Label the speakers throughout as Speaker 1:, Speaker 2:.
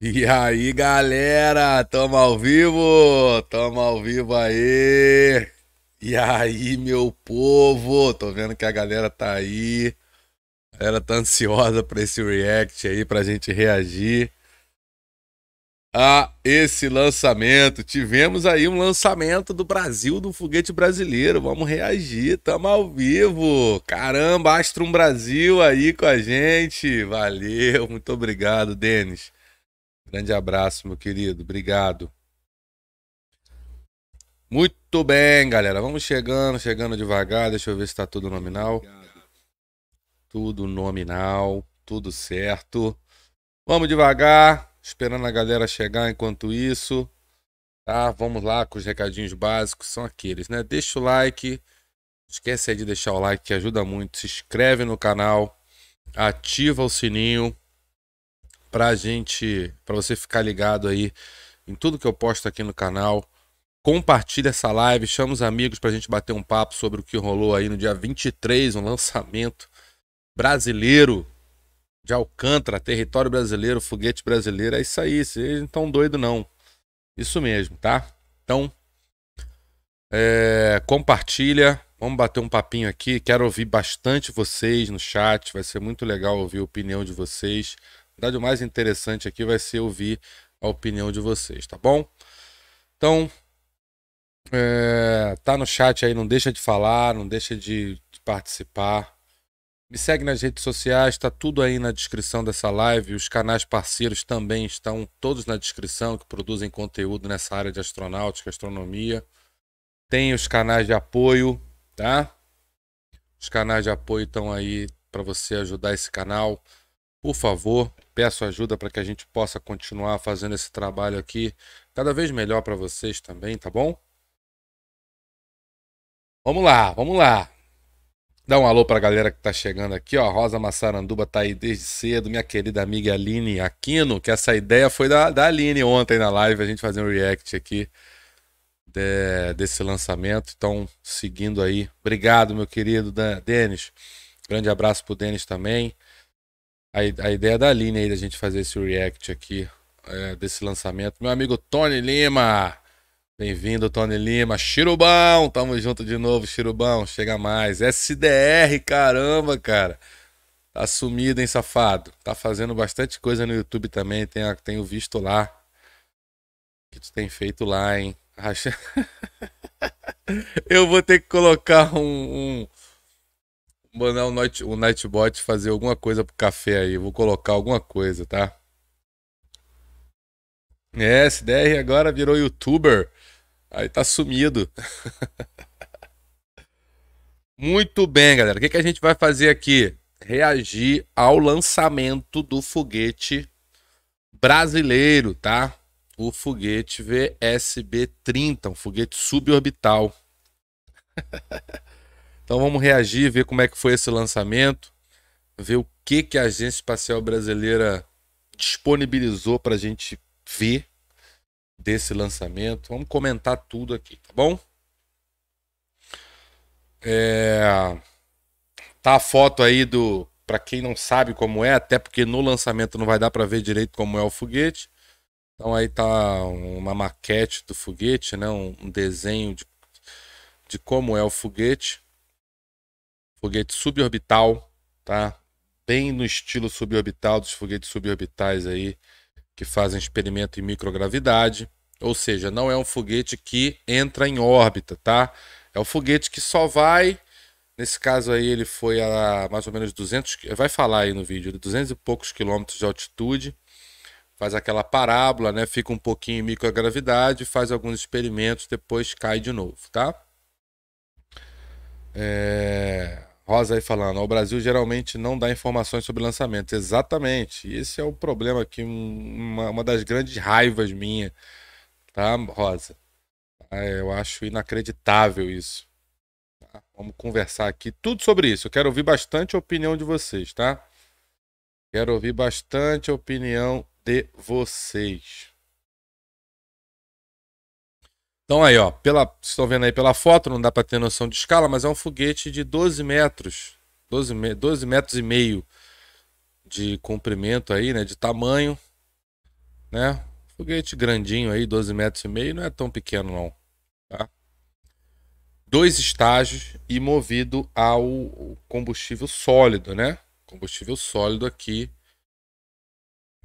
Speaker 1: E aí, galera,
Speaker 2: tamo ao vivo, tamo ao vivo aí. E aí, meu povo, tô vendo que a galera tá aí. A galera tá ansiosa pra esse react aí, pra gente reagir a esse lançamento. Tivemos aí um lançamento do Brasil do foguete brasileiro. Vamos reagir, tamo ao vivo. Caramba, Astro Brasil aí com a gente. Valeu, muito obrigado, Denis. Grande abraço, meu querido. Obrigado. Muito bem, galera. Vamos chegando, chegando devagar. Deixa eu ver se está tudo nominal. Tudo nominal, tudo certo. Vamos devagar, esperando a galera chegar enquanto isso. Tá, vamos lá com os recadinhos básicos, são aqueles, né? Deixa o like, esquece aí de deixar o like que ajuda muito. Se inscreve no canal, ativa o sininho para gente, para você ficar ligado aí em tudo que eu posto aqui no canal. Compartilha essa live, chama os amigos para a gente bater um papo sobre o que rolou aí no dia 23, um lançamento brasileiro de Alcântara, território brasileiro, foguete brasileiro. É isso aí, vocês não estão doido não. Isso mesmo, tá? Então, é, compartilha, vamos bater um papinho aqui. Quero ouvir bastante vocês no chat, vai ser muito legal ouvir a opinião de vocês. Na verdade, o mais interessante aqui vai ser ouvir a opinião de vocês, tá bom? Então, é, tá no chat aí, não deixa de falar, não deixa de, de participar. Me segue nas redes sociais, está tudo aí na descrição dessa live. Os canais parceiros também estão todos na descrição, que produzem conteúdo nessa área de astronáutica, astronomia. Tem os canais de apoio, tá? Os canais de apoio estão aí para você ajudar esse canal por favor, peço ajuda para que a gente possa continuar fazendo esse trabalho aqui cada vez melhor para vocês também, tá bom? Vamos lá, vamos lá. Dá um alô para a galera que está chegando aqui, ó. Rosa Massaranduba tá aí desde cedo, minha querida amiga Aline Aquino, que essa ideia foi da, da Aline ontem na live, a gente fazer um react aqui de, desse lançamento. Então, seguindo aí. Obrigado, meu querido Denis. Grande abraço pro Denis também a, a ideia da Aline aí da gente fazer esse react aqui é, desse lançamento. Meu amigo Tony Lima. Bem-vindo, Tony Lima. Chirubão, tamo junto de novo, Chirubão. Chega mais. SDR, caramba, cara. Tá sumido, hein, safado? Tá fazendo bastante coisa no YouTube também. Tenho, tenho visto lá. Que tu tem feito lá, hein? Eu vou ter que colocar um, um mandar o, night, o Nightbot fazer alguma coisa pro café aí. Vou colocar alguma coisa, tá? É, SDR agora virou youtuber. Aí tá sumido. Muito bem, galera. O que, que a gente vai fazer aqui? Reagir ao lançamento do foguete brasileiro, tá? O foguete VSB-30, um foguete suborbital. Então vamos reagir, ver como é que foi esse lançamento, ver o que, que a Agência Espacial Brasileira disponibilizou para a gente ver desse lançamento. Vamos comentar tudo aqui, tá bom? É... Tá a foto aí do. Para quem não sabe como é, até porque no lançamento não vai dar para ver direito como é o foguete. Então aí tá uma maquete do foguete, né? um desenho de, de como é o foguete foguete suborbital, tá? Bem no estilo suborbital dos foguetes suborbitais aí que fazem experimento em microgravidade, ou seja, não é um foguete que entra em órbita, tá? É um foguete que só vai, nesse caso aí ele foi a mais ou menos 200, vai falar aí no vídeo, 200 e poucos quilômetros de altitude, faz aquela parábola, né? Fica um pouquinho em microgravidade, faz alguns experimentos, depois cai de novo, tá? É... Rosa aí falando, o Brasil geralmente não dá informações sobre lançamentos. Exatamente. Esse é o problema aqui, uma, uma das grandes raivas minha, tá, Rosa? Ah, eu acho inacreditável isso. Ah, vamos conversar aqui tudo sobre isso. Eu quero ouvir bastante a opinião de vocês, tá? Quero ouvir bastante a opinião de vocês. Então aí, ó, pela, vocês estão vendo aí pela foto, não dá para ter noção de escala, mas é um foguete de 12 metros, 12, 12 metros e meio de comprimento aí, né, de tamanho, né? Foguete grandinho aí, 12 metros e meio, não é tão pequeno não, tá? Dois estágios e movido ao combustível sólido, né? Combustível sólido aqui,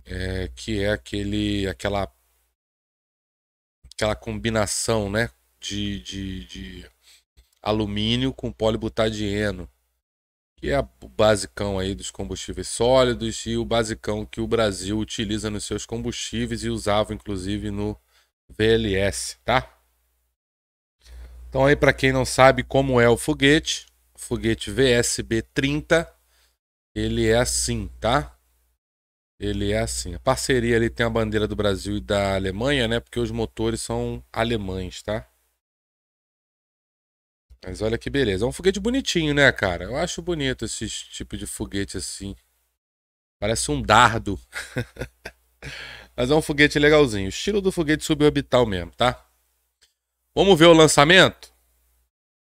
Speaker 2: é, que é aquele, aquela aquela combinação, né? De, de, de alumínio com polibutadieno, que é o basicão aí dos combustíveis sólidos e o basicão que o Brasil utiliza nos seus combustíveis e usava inclusive no VLS, tá? Então aí para quem não sabe como é o foguete, o foguete VSB 30, ele é assim, tá? ele é assim. A parceria ele tem a bandeira do Brasil e da Alemanha, né? Porque os motores são alemães, tá? Mas olha que beleza. É um foguete bonitinho, né, cara? Eu acho bonito esse tipo de foguete assim. Parece um dardo. Mas é um foguete legalzinho. O estilo do foguete suborbital mesmo, tá? Vamos ver o lançamento?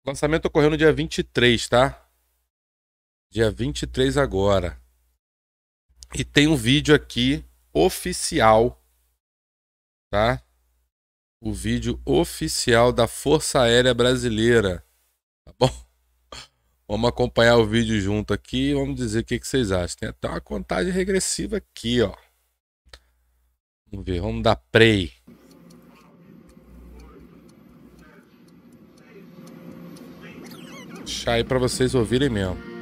Speaker 2: O lançamento ocorreu no dia 23, tá? Dia 23 agora. E tem um vídeo aqui oficial, tá? O vídeo oficial da Força Aérea Brasileira, tá bom? Vamos acompanhar o vídeo junto aqui e vamos dizer o que, que vocês acham. Tem até uma contagem regressiva aqui, ó. Vamos ver, vamos dar play. Deixar aí para vocês ouvirem mesmo.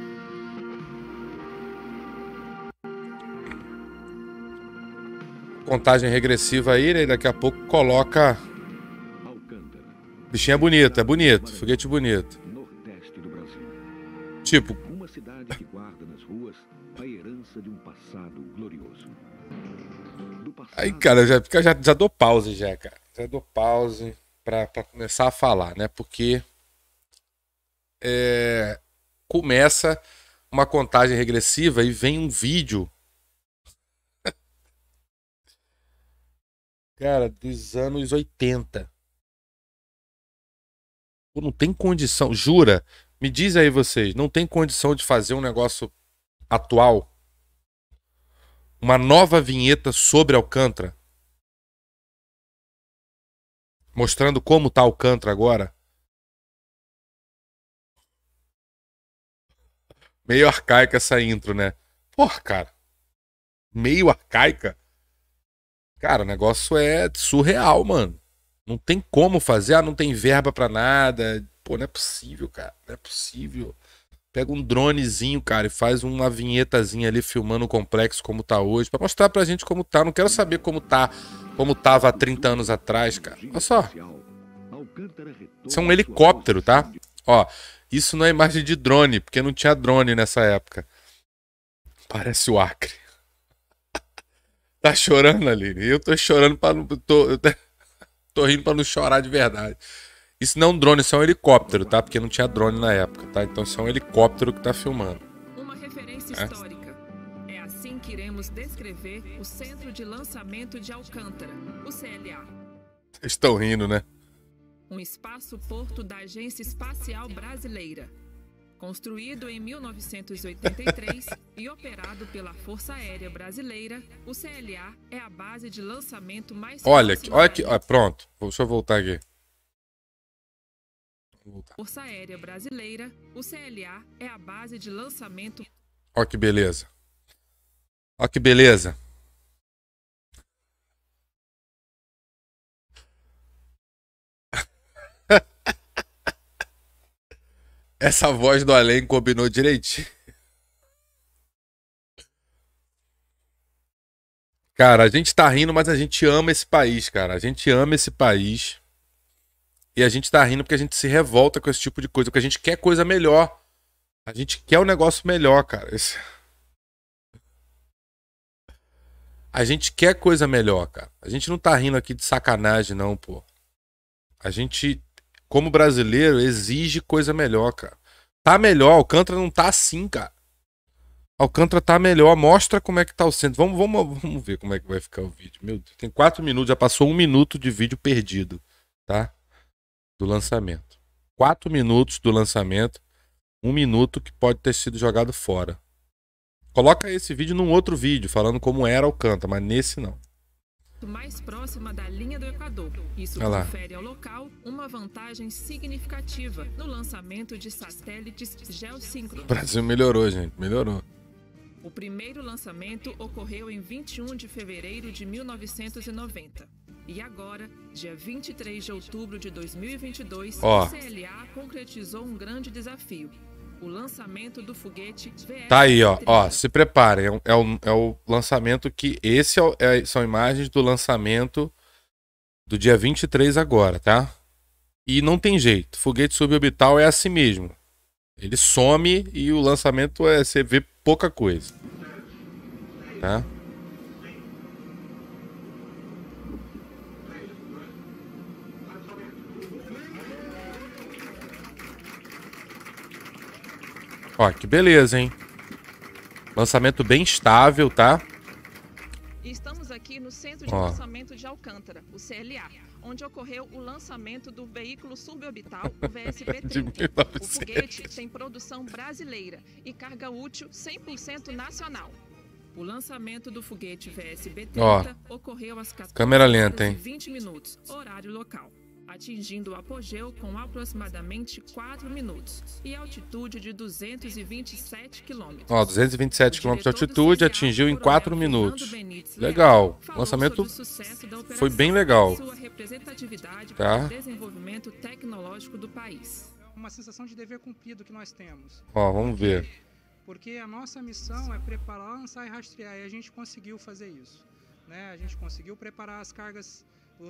Speaker 2: contagem regressiva aí, né? E daqui a pouco coloca. Bichinho é bonito, é bonito. Foguete bonito. Tipo.
Speaker 3: Uma cidade que guarda nas ruas a herança de um passado glorioso.
Speaker 2: Aí, cara, já, já, já dou pause, já, cara. Já dou pause pra, pra começar a falar, né? Porque. É, começa uma contagem regressiva e vem um vídeo
Speaker 1: Cara, dos anos 80. Pô, não tem condição, jura?
Speaker 2: Me diz aí vocês, não tem condição de fazer um negócio atual?
Speaker 1: Uma nova vinheta sobre Alcântara? Mostrando como tá Alcântara agora? Meio arcaica essa intro, né? Porra, cara.
Speaker 2: Meio arcaica? Cara, o negócio é surreal, mano. Não tem como fazer, ah, não tem verba para nada. Pô, não é possível, cara. Não é possível. Pega um dronezinho, cara, e faz uma vinhetazinha ali filmando o complexo como tá hoje, para mostrar pra gente como tá. Não quero saber como tá, como tava há 30 anos atrás, cara. Olha só. Isso é um helicóptero, tá? Ó, isso não é imagem de drone, porque não tinha drone nessa época. Parece o Acre. Tá chorando, Aline? Eu tô chorando para não. Tô, tô rindo para não chorar de verdade. Isso não é um drone, isso é um helicóptero, tá? Porque não tinha drone na época, tá? Então isso é um helicóptero que tá filmando. Uma referência é.
Speaker 4: histórica. É assim que iremos descrever o Centro de Lançamento de Alcântara, o CLA.
Speaker 2: estão rindo, né?
Speaker 4: Um espaço-porto da Agência Espacial Brasileira Construído em 1983 e operado pela Força Aérea Brasileira, o CLA é a base de lançamento mais Olha, aqui, olha aqui, pronto.
Speaker 2: Deixa eu voltar aqui.
Speaker 4: Força Aérea Brasileira, o CLA é a base de lançamento.
Speaker 1: Olha que beleza. Olha que beleza.
Speaker 2: Essa voz do além combinou direitinho. Cara, a gente tá rindo, mas a gente ama esse país, cara. A gente ama esse país. E a gente tá rindo porque a gente se revolta com esse tipo de coisa. Porque a gente quer coisa melhor. A gente quer um negócio melhor, cara. Esse... A gente quer coisa melhor, cara. A gente não tá rindo aqui de sacanagem, não, pô. A gente como brasileiro, exige coisa melhor, cara. Tá melhor, Alcântara não tá assim, cara. Alcântara tá melhor, mostra como é que tá o centro. Vamos, vamos, vamos ver como é que vai ficar o vídeo. Meu Deus, tem quatro minutos, já passou um minuto de vídeo perdido, tá? Do lançamento. Quatro minutos do lançamento, um minuto que pode ter sido jogado fora. Coloca esse vídeo num outro vídeo, falando como era Alcântara, mas nesse não
Speaker 4: mais próxima da linha do Equador. Isso Olá. confere ao local uma vantagem significativa no lançamento de satélites geossíncronos. O Brasil melhorou,
Speaker 2: gente, melhorou.
Speaker 4: O primeiro lançamento ocorreu em 21 de fevereiro de 1990. E agora, dia 23 de outubro de 2022, a o CLA concretizou um grande desafio:
Speaker 2: o lançamento do foguete Tá aí, ó. ó se preparem. É, um, é, um, é o lançamento que. Esse é, é, são imagens do lançamento do dia 23 agora, tá? E não tem jeito. Foguete suborbital é assim mesmo. Ele some e o lançamento é. Você vê pouca coisa. Tá? Ó, que beleza, hein? Lançamento bem estável, tá?
Speaker 4: Estamos aqui no Centro de Ó. Lançamento de Alcântara, o CLA, onde ocorreu o lançamento do veículo suborbital, o VSP-30. o foguete tem produção brasileira e carga útil 100%
Speaker 2: nacional. O lançamento do foguete VSB-30 ocorreu às 14 Câmera lenta, hein? 20 minutos,
Speaker 4: horário local atingindo o apogeu com aproximadamente 4
Speaker 2: minutos e altitude de 227 quilômetros. Ó, 227 quilômetros de altitude, atingiu em 4 minutos. Legal. O lançamento foi bem legal. tá?
Speaker 5: desenvolvimento tecnológico do país. Uma sensação de dever cumprido que nós temos.
Speaker 2: Ó, vamos ver.
Speaker 5: Porque a nossa missão é preparar, lançar e rastrear, e a gente conseguiu fazer isso. Né? A gente conseguiu preparar as cargas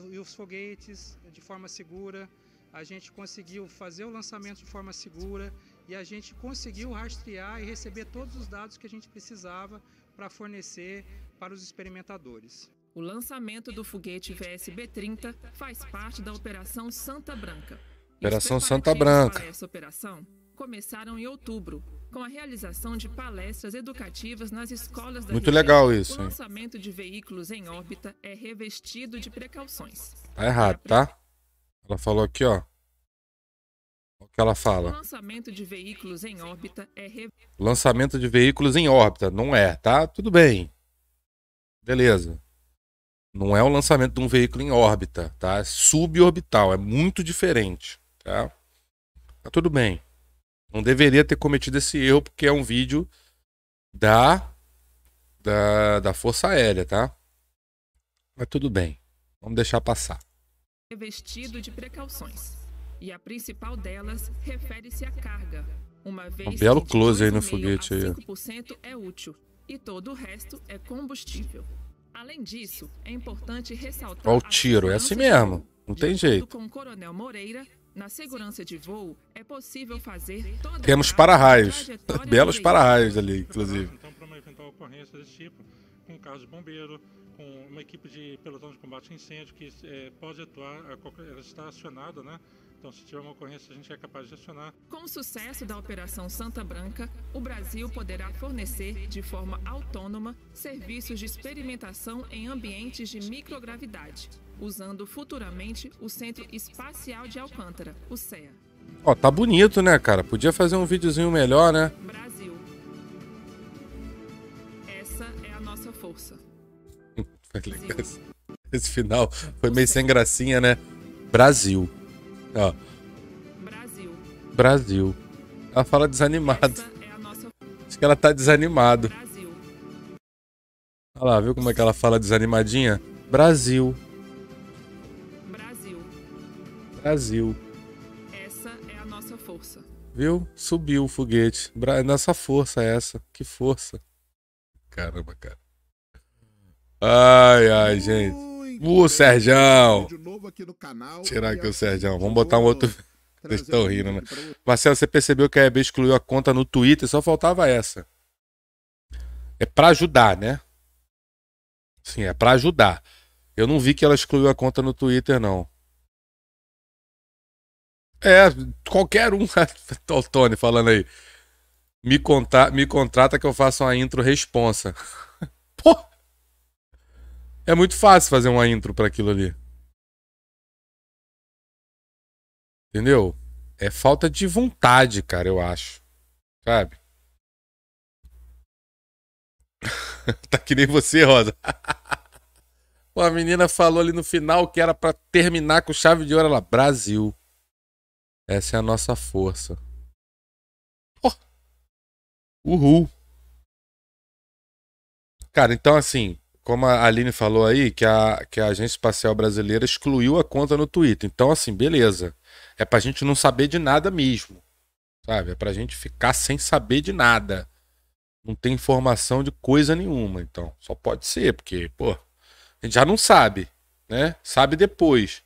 Speaker 5: e os foguetes de forma segura, a gente conseguiu fazer o lançamento de forma segura e a gente conseguiu rastrear e receber todos os dados que a gente precisava para fornecer para os experimentadores. O lançamento do foguete
Speaker 4: VSB-30 faz parte da Operação Santa Branca. Operação Santa Branca. Essa operação começaram em outubro com a realização de palestras educativas nas escolas da Muito região. legal isso. O lançamento de veículos em órbita é revestido de precauções.
Speaker 2: Tá errado, tá? Ela falou aqui, ó. O que ela fala? O lançamento de veículos em órbita é re... Lançamento de veículos em órbita, não é, tá? Tudo bem. Beleza. Não é o lançamento de um veículo em órbita, tá? É suborbital, é muito diferente, tá? Tá tudo bem. Não deveria ter cometido esse erro, porque é um vídeo da, da, da Força Aérea, tá? Mas tudo bem, vamos deixar passar.
Speaker 4: Vestido de precauções. E a principal delas refere-se à carga. Uma vez
Speaker 2: um belo close aí no foguete. Aí.
Speaker 4: 5% é útil e todo o resto é combustível. Além disso, é importante ressaltar.
Speaker 2: Olha o tiro, é assim mesmo. Não tem jeito. Com o Coronel Moreira, na segurança de voo, é possível fazer toda Temos para-raios. Belos para-raios ali, inclusive. Então, para uma eventual
Speaker 5: ocorrência desse tipo, com um de bombeiro, com uma equipe de pelotão de combate a incêndio, que é, pode atuar, ela está acionada, né? Então, se tiver uma ocorrência, a gente é capaz de acionar.
Speaker 4: Com o sucesso da Operação Santa Branca, o Brasil poderá fornecer, de forma autônoma, serviços de experimentação em ambientes de microgravidade usando futuramente o Centro Espacial de Alcântara, o CEA.
Speaker 2: Ó, tá bonito, né, cara? Podia fazer um videozinho melhor, né? Brasil. Essa é a nossa força. legal esse final foi meio sem gracinha, né? Brasil. Ó. Brasil. Brasil. Ela fala desanimado. É nossa... Acho que ela tá desanimado. Brasil. Olha lá, viu como é que ela fala desanimadinha? Brasil.
Speaker 4: Brasil. Essa é a nossa força.
Speaker 2: Viu? Subiu o foguete. Bra nossa força é essa. Que força. Caramba, cara. Ai, ai, gente. Uh, Serjão. Tirar aqui é o assim Serjão. Vamos botar um outro... Vocês estão rindo, né? Marcelo, você percebeu que a EB excluiu a conta no Twitter, só faltava essa. É para ajudar, né? Sim, é para ajudar. Eu não vi que ela excluiu a conta no Twitter, não. É, qualquer um. o Tony falando aí. Me, conta, me contrata que eu faço uma intro responsa. Pô! É muito fácil fazer uma intro para aquilo ali.
Speaker 1: Entendeu? É falta de vontade, cara, eu acho. Sabe? tá que
Speaker 2: nem você, Rosa. Pô, a menina falou ali no final que era para terminar
Speaker 1: com chave de ouro. lá Brasil. Essa é a nossa força. Oh. Uhul. Cara,
Speaker 2: então assim, como a Aline falou aí, que a, que a Agência Espacial Brasileira excluiu a conta no Twitter. Então, assim, beleza. É pra gente não saber de nada mesmo. Sabe? É pra gente ficar sem saber de nada. Não tem informação de coisa nenhuma. Então, só pode ser, porque, pô, a gente já não sabe, né? Sabe depois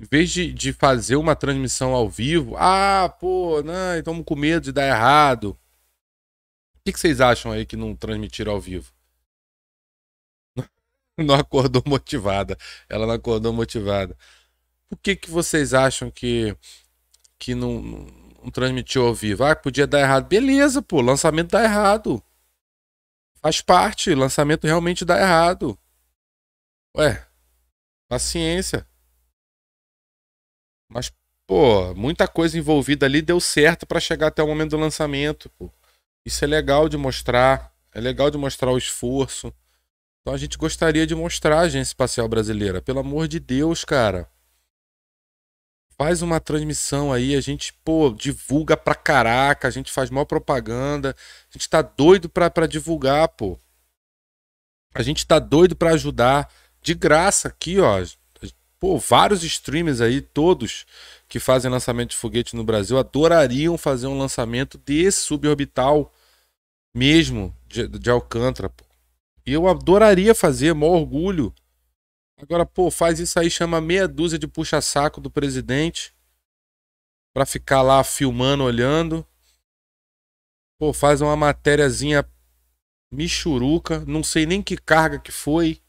Speaker 2: em vez de, de fazer uma transmissão ao vivo, ah, pô, não, né, então estamos com medo de dar errado. O que, que vocês acham aí que não transmitiram ao vivo? Não acordou motivada. Ela não acordou motivada. Por que, que vocês acham que, que não, não transmitiu ao vivo? Ah, podia dar errado. Beleza, pô, lançamento dá errado. Faz parte, lançamento realmente dá errado. Ué, paciência. Mas, pô, muita coisa envolvida ali deu certo para chegar até o momento do lançamento, pô. Isso é legal de mostrar, é legal de mostrar o esforço. Então a gente gostaria de mostrar a Agência Espacial Brasileira. Pelo amor de Deus, cara. Faz uma transmissão aí, a gente, pô, divulga pra caraca, a gente faz maior propaganda. A gente tá doido pra, pra divulgar, pô. A gente tá doido pra ajudar. De graça aqui, ó pô, vários streamers aí, todos que fazem lançamento de foguete no Brasil, adorariam fazer um lançamento de suborbital mesmo, de, de Alcântara, pô. E eu adoraria fazer, maior orgulho. Agora, pô, faz isso aí, chama meia dúzia de puxa-saco do presidente para ficar lá filmando, olhando. Pô, faz uma matériazinha michuruca, não sei nem que carga que foi.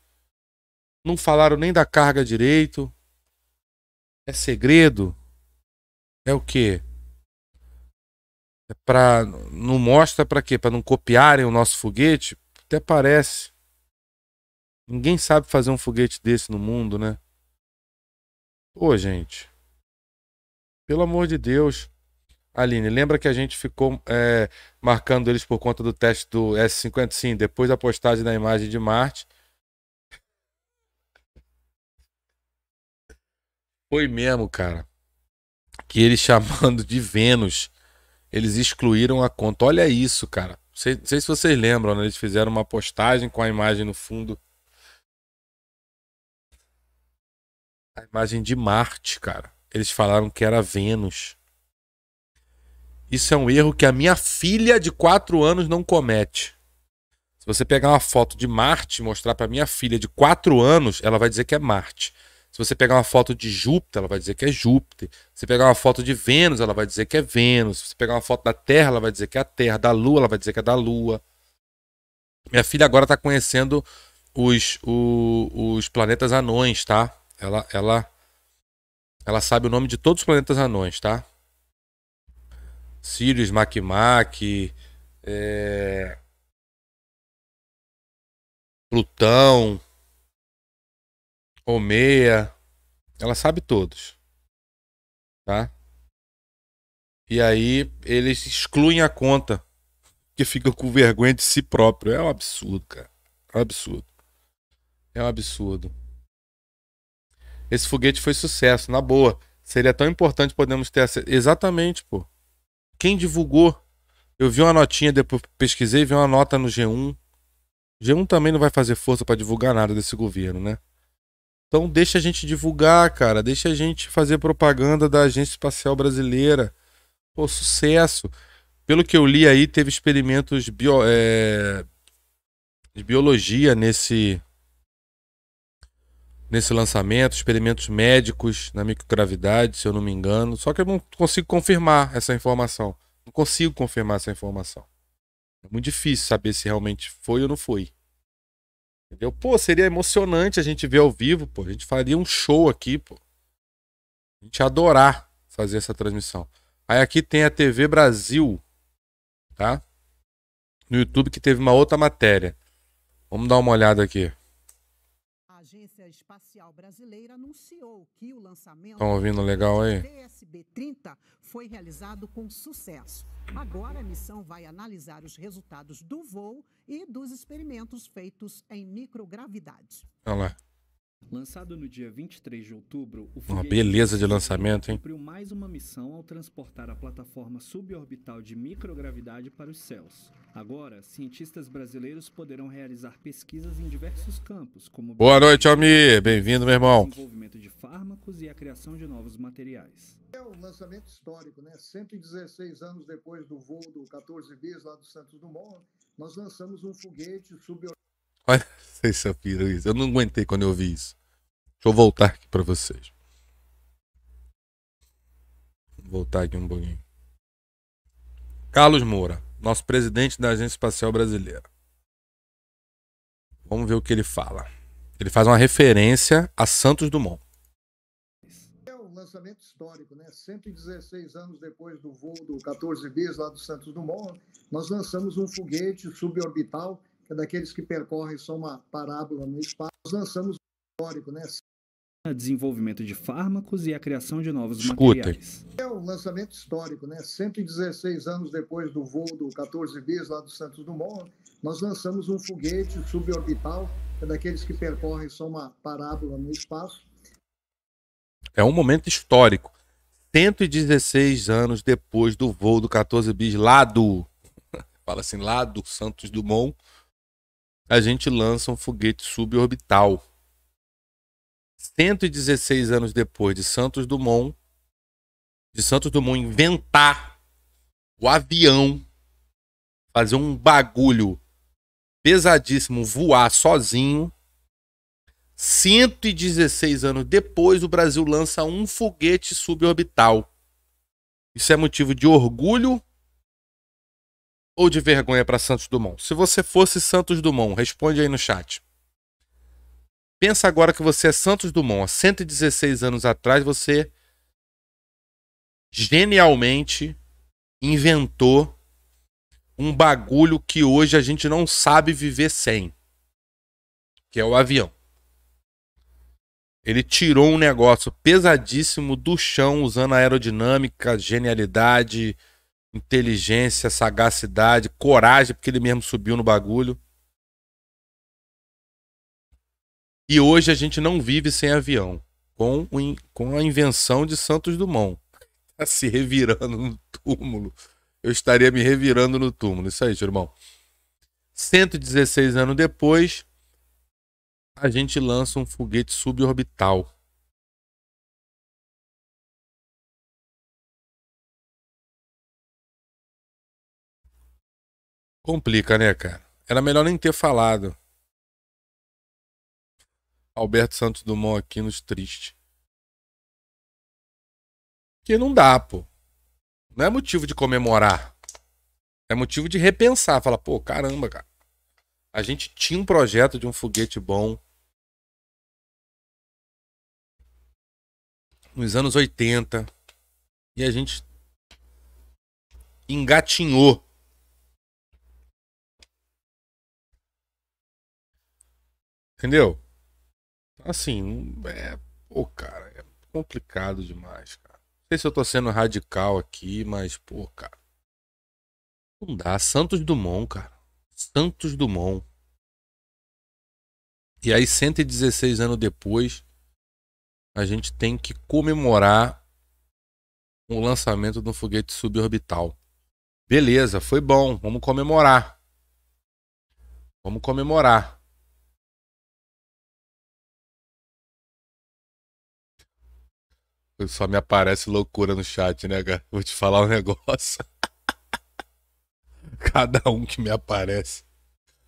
Speaker 2: Não falaram nem da carga direito. É segredo? É o quê? É pra, não mostra para quê? Para não copiarem o nosso foguete? Até parece. Ninguém sabe fazer um foguete desse no mundo, né? Pô, gente. Pelo amor de Deus. Aline, lembra que a gente ficou é, marcando eles por conta do teste do S-50? Sim, depois da postagem da imagem de Marte. Foi mesmo, cara. Que eles chamando de Vênus, eles excluíram a conta. Olha isso, cara. Não sei, não sei se vocês lembram, né? Eles fizeram uma postagem com a imagem no fundo. A imagem de Marte, cara. Eles falaram que era Vênus. Isso é um erro que a minha filha de 4 anos não comete. Se você pegar uma foto de Marte e mostrar para minha filha de 4 anos, ela vai dizer que é Marte. Se você pegar uma foto de Júpiter, ela vai dizer que é Júpiter. Se pegar uma foto de Vênus, ela vai dizer que é Vênus. Se pegar uma foto da Terra, ela vai dizer que é a Terra. Da Lua, ela vai dizer que é da Lua. Minha filha agora está conhecendo os, o, os planetas anões, tá? Ela, ela, ela sabe o nome de todos os planetas anões, tá? Sirius,
Speaker 1: Makmak, é... Plutão, ou meia. Ela sabe todos. Tá? E aí eles
Speaker 2: excluem a conta. Que fica com vergonha de si próprio. É um absurdo, cara. É um absurdo. É um absurdo. Esse foguete foi sucesso, na boa. Seria tão importante podemos ter acesso. Exatamente, pô. Quem divulgou? Eu vi uma notinha, depois pesquisei, vi uma nota no G1. G1 também não vai fazer força para divulgar nada desse governo, né? Então deixa a gente divulgar, cara. Deixa a gente fazer propaganda da Agência Espacial Brasileira. Pô, sucesso. Pelo que eu li aí, teve experimentos bio, é, de biologia nesse nesse lançamento, experimentos médicos na microgravidade, se eu não me engano. Só que eu não consigo confirmar essa informação. Não consigo confirmar essa informação. É muito difícil saber se realmente foi ou não foi. Entendeu? Pô, seria emocionante a gente ver ao vivo, pô. A gente faria um show aqui, pô. A gente ia adorar fazer essa transmissão. Aí aqui tem a TV Brasil, tá? No YouTube que teve uma outra matéria. Vamos dar uma olhada aqui. Agência Espacial Brasileira anunciou que o lançamento Estão ouvindo legal aí? 30 foi
Speaker 3: realizado com sucesso. Agora a missão vai analisar os resultados do voo e dos experimentos feitos
Speaker 5: em microgravidade. Olha lá. Lançado no dia 23 de outubro, o uma beleza de lançamento, hein? Cumpriu mais uma missão ao transportar a plataforma suborbital de microgravidade para os céus. Agora, cientistas
Speaker 2: brasileiros poderão realizar pesquisas em diversos campos, como Boa noite, Almir. Bem-vindo, meu irmão. Desenvolvimento de fármacos e a criação de novos materiais.
Speaker 3: É um lançamento histórico, né? 116 anos depois do voo do 14 bis lá do Santos Dumont, nós lançamos um foguete subiorbital.
Speaker 2: Olha, vocês são isso. Eu não aguentei quando eu vi isso. Deixa eu voltar aqui para vocês. Vou voltar aqui um pouquinho. Carlos Moura nosso presidente da Agência Espacial Brasileira. Vamos ver o que ele fala. Ele faz uma referência a Santos Dumont.
Speaker 3: É um lançamento histórico, né? 116 anos depois do voo do 14 bis lá do Santos Dumont, nós lançamos um foguete suborbital, que é daqueles que percorrem só uma parábola no espaço. Nós lançamos um histórico, né? desenvolvimento de fármacos e a criação de novos
Speaker 2: Escuta. materiais.
Speaker 3: É um lançamento histórico, né? 116 anos depois do voo do 14B lá do Santos Dumont, nós lançamos um foguete suborbital, é daqueles que percorrem só uma parábola no espaço.
Speaker 2: É um momento histórico. 116 anos depois do voo do 14 bis lá do fala assim, lá do Santos Dumont, a gente lança um foguete suborbital 116 anos depois de Santos Dumont, de Santos Dumont inventar o avião, fazer um bagulho pesadíssimo, voar sozinho. 116 anos depois, o Brasil lança um foguete suborbital. Isso é motivo de orgulho ou de vergonha para Santos Dumont? Se você fosse Santos Dumont, responde aí no chat. Pensa agora que você é Santos Dumont. Há 116 anos atrás, você genialmente inventou um bagulho que hoje a gente não sabe viver sem, que é o avião. Ele tirou um negócio pesadíssimo do chão usando a aerodinâmica, genialidade, inteligência, sagacidade, coragem, porque ele mesmo subiu no bagulho. E hoje a gente não vive sem avião, com, o, com a invenção de Santos Dumont. Tá se revirando no túmulo. Eu estaria me revirando no túmulo. Isso aí, irmão. 116 anos depois,
Speaker 1: a gente lança um foguete suborbital. Complica, né, cara? Era melhor nem ter falado. Alberto Santos Dumont aqui nos triste. Que não dá, pô. Não é motivo de comemorar. É motivo de repensar. Falar, pô, caramba, cara. A gente tinha um projeto de um foguete bom. Nos anos 80. E a gente engatinhou. Entendeu? Assim, é. Pô, cara, é
Speaker 2: complicado demais, cara. Não sei se eu tô sendo radical aqui, mas, pô, cara.
Speaker 1: Não dá. Santos Dumont, cara. Santos Dumont. E aí, 116 anos depois, a gente tem que
Speaker 2: comemorar o lançamento de um foguete suborbital.
Speaker 1: Beleza, foi bom, vamos comemorar. Vamos comemorar. Só me aparece loucura no chat, né, cara? Vou te falar um negócio. Cada um que me aparece.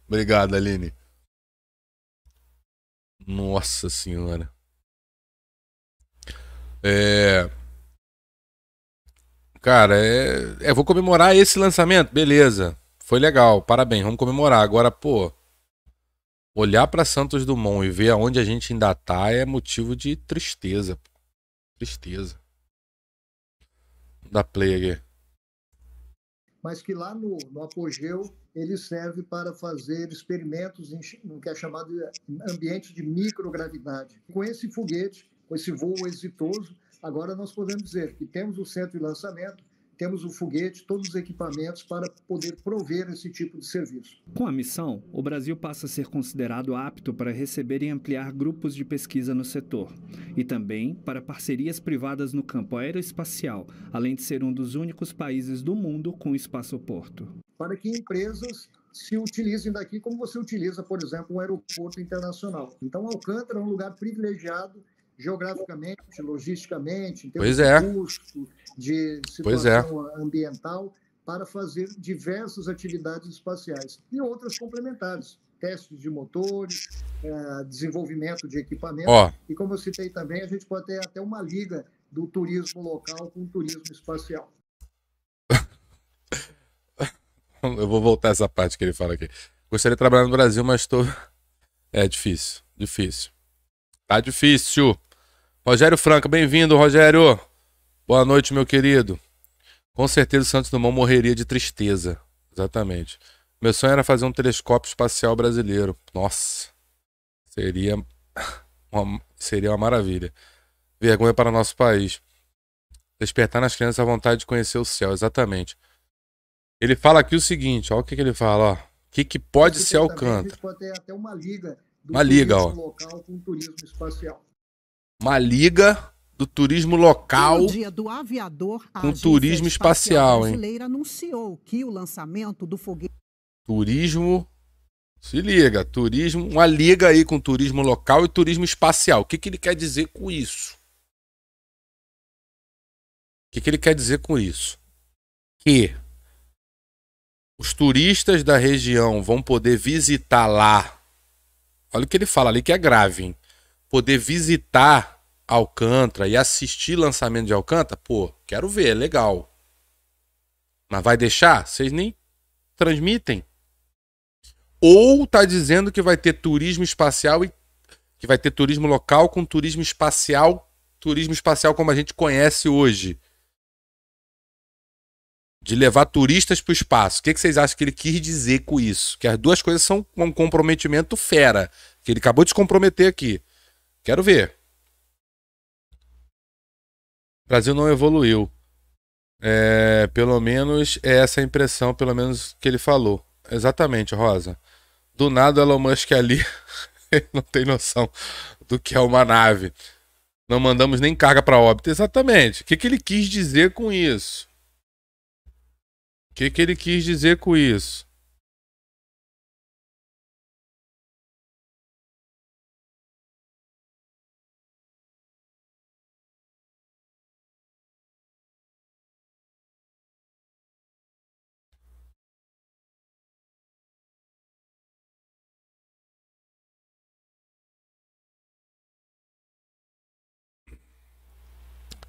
Speaker 1: Obrigado, Aline. Nossa senhora. É. Cara, é... é. Vou comemorar esse
Speaker 2: lançamento. Beleza. Foi legal. Parabéns. Vamos comemorar. Agora, pô. Olhar para Santos Dumont e ver aonde a gente ainda tá é motivo de tristeza. Pô. Tristeza. Da play aqui.
Speaker 3: Mas que lá no, no apogeu ele serve para fazer experimentos em, no que é chamado de ambiente de microgravidade. Com esse foguete, com esse voo exitoso, agora nós podemos dizer que temos o centro de lançamento, temos o foguete, todos os equipamentos para poder prover esse tipo de serviço.
Speaker 5: Com a missão, o Brasil passa a ser considerado apto para receber e ampliar grupos de pesquisa no setor e também para parcerias privadas no campo aeroespacial, além de ser um dos únicos países do mundo com espaçoporto.
Speaker 3: Para que empresas se utilizem daqui como você utiliza, por exemplo, um aeroporto internacional. Então, Alcântara é um lugar privilegiado geograficamente, logisticamente, em termos pois é. de custo, de é. situação é. ambiental, para fazer diversas atividades espaciais e outras complementares. Testes de motores, eh, desenvolvimento de equipamento. E como eu citei também, a gente pode ter até uma liga do turismo local com o turismo espacial.
Speaker 2: eu vou voltar essa parte que ele fala aqui. Gostaria de trabalhar no Brasil, mas estou. Tô... É difícil, difícil. Tá difícil. Rogério Franca, bem-vindo, Rogério. Boa noite, meu querido. Com certeza o Santos Dumont morreria de tristeza. Exatamente. Meu sonho era fazer um telescópio espacial brasileiro. Nossa. Seria uma, seria uma maravilha. Vergonha para nosso país. Despertar nas crianças a vontade de conhecer o céu, exatamente. Ele fala aqui o seguinte, olha o que, que ele fala, O que, que pode ser Alcântara? Pode ter
Speaker 3: até uma liga. uma liga, ó. Local com turismo espacial
Speaker 2: uma liga do turismo local do aviador, com turismo espacial, hein?
Speaker 3: anunciou que o lançamento do foguete
Speaker 2: turismo se liga, turismo, uma liga aí com turismo local e turismo espacial. O que, que ele quer dizer com isso?
Speaker 1: O que, que ele quer dizer com isso? Que os turistas da região vão poder visitar lá.
Speaker 2: Olha o que ele fala ali que é grave, hein? poder visitar Alcântara e assistir lançamento de Alcântara, pô, quero ver, é legal. Mas vai deixar? Vocês nem transmitem. Ou tá dizendo que vai ter turismo espacial e que vai ter turismo local com turismo espacial, turismo espacial como a gente conhece hoje. De levar turistas para o espaço. O que, que vocês acham que ele quis dizer com isso? Que as duas coisas são um comprometimento fera, que ele acabou de se comprometer aqui. Quero ver. O Brasil não evoluiu. É, pelo menos é essa a impressão, pelo menos que ele falou. Exatamente, Rosa. Do nada Elon Musk é ali não tem noção do que é uma nave. Não mandamos nem carga para
Speaker 1: óbito, Exatamente. O que, que ele quis dizer com isso? O que, que ele quis dizer com isso?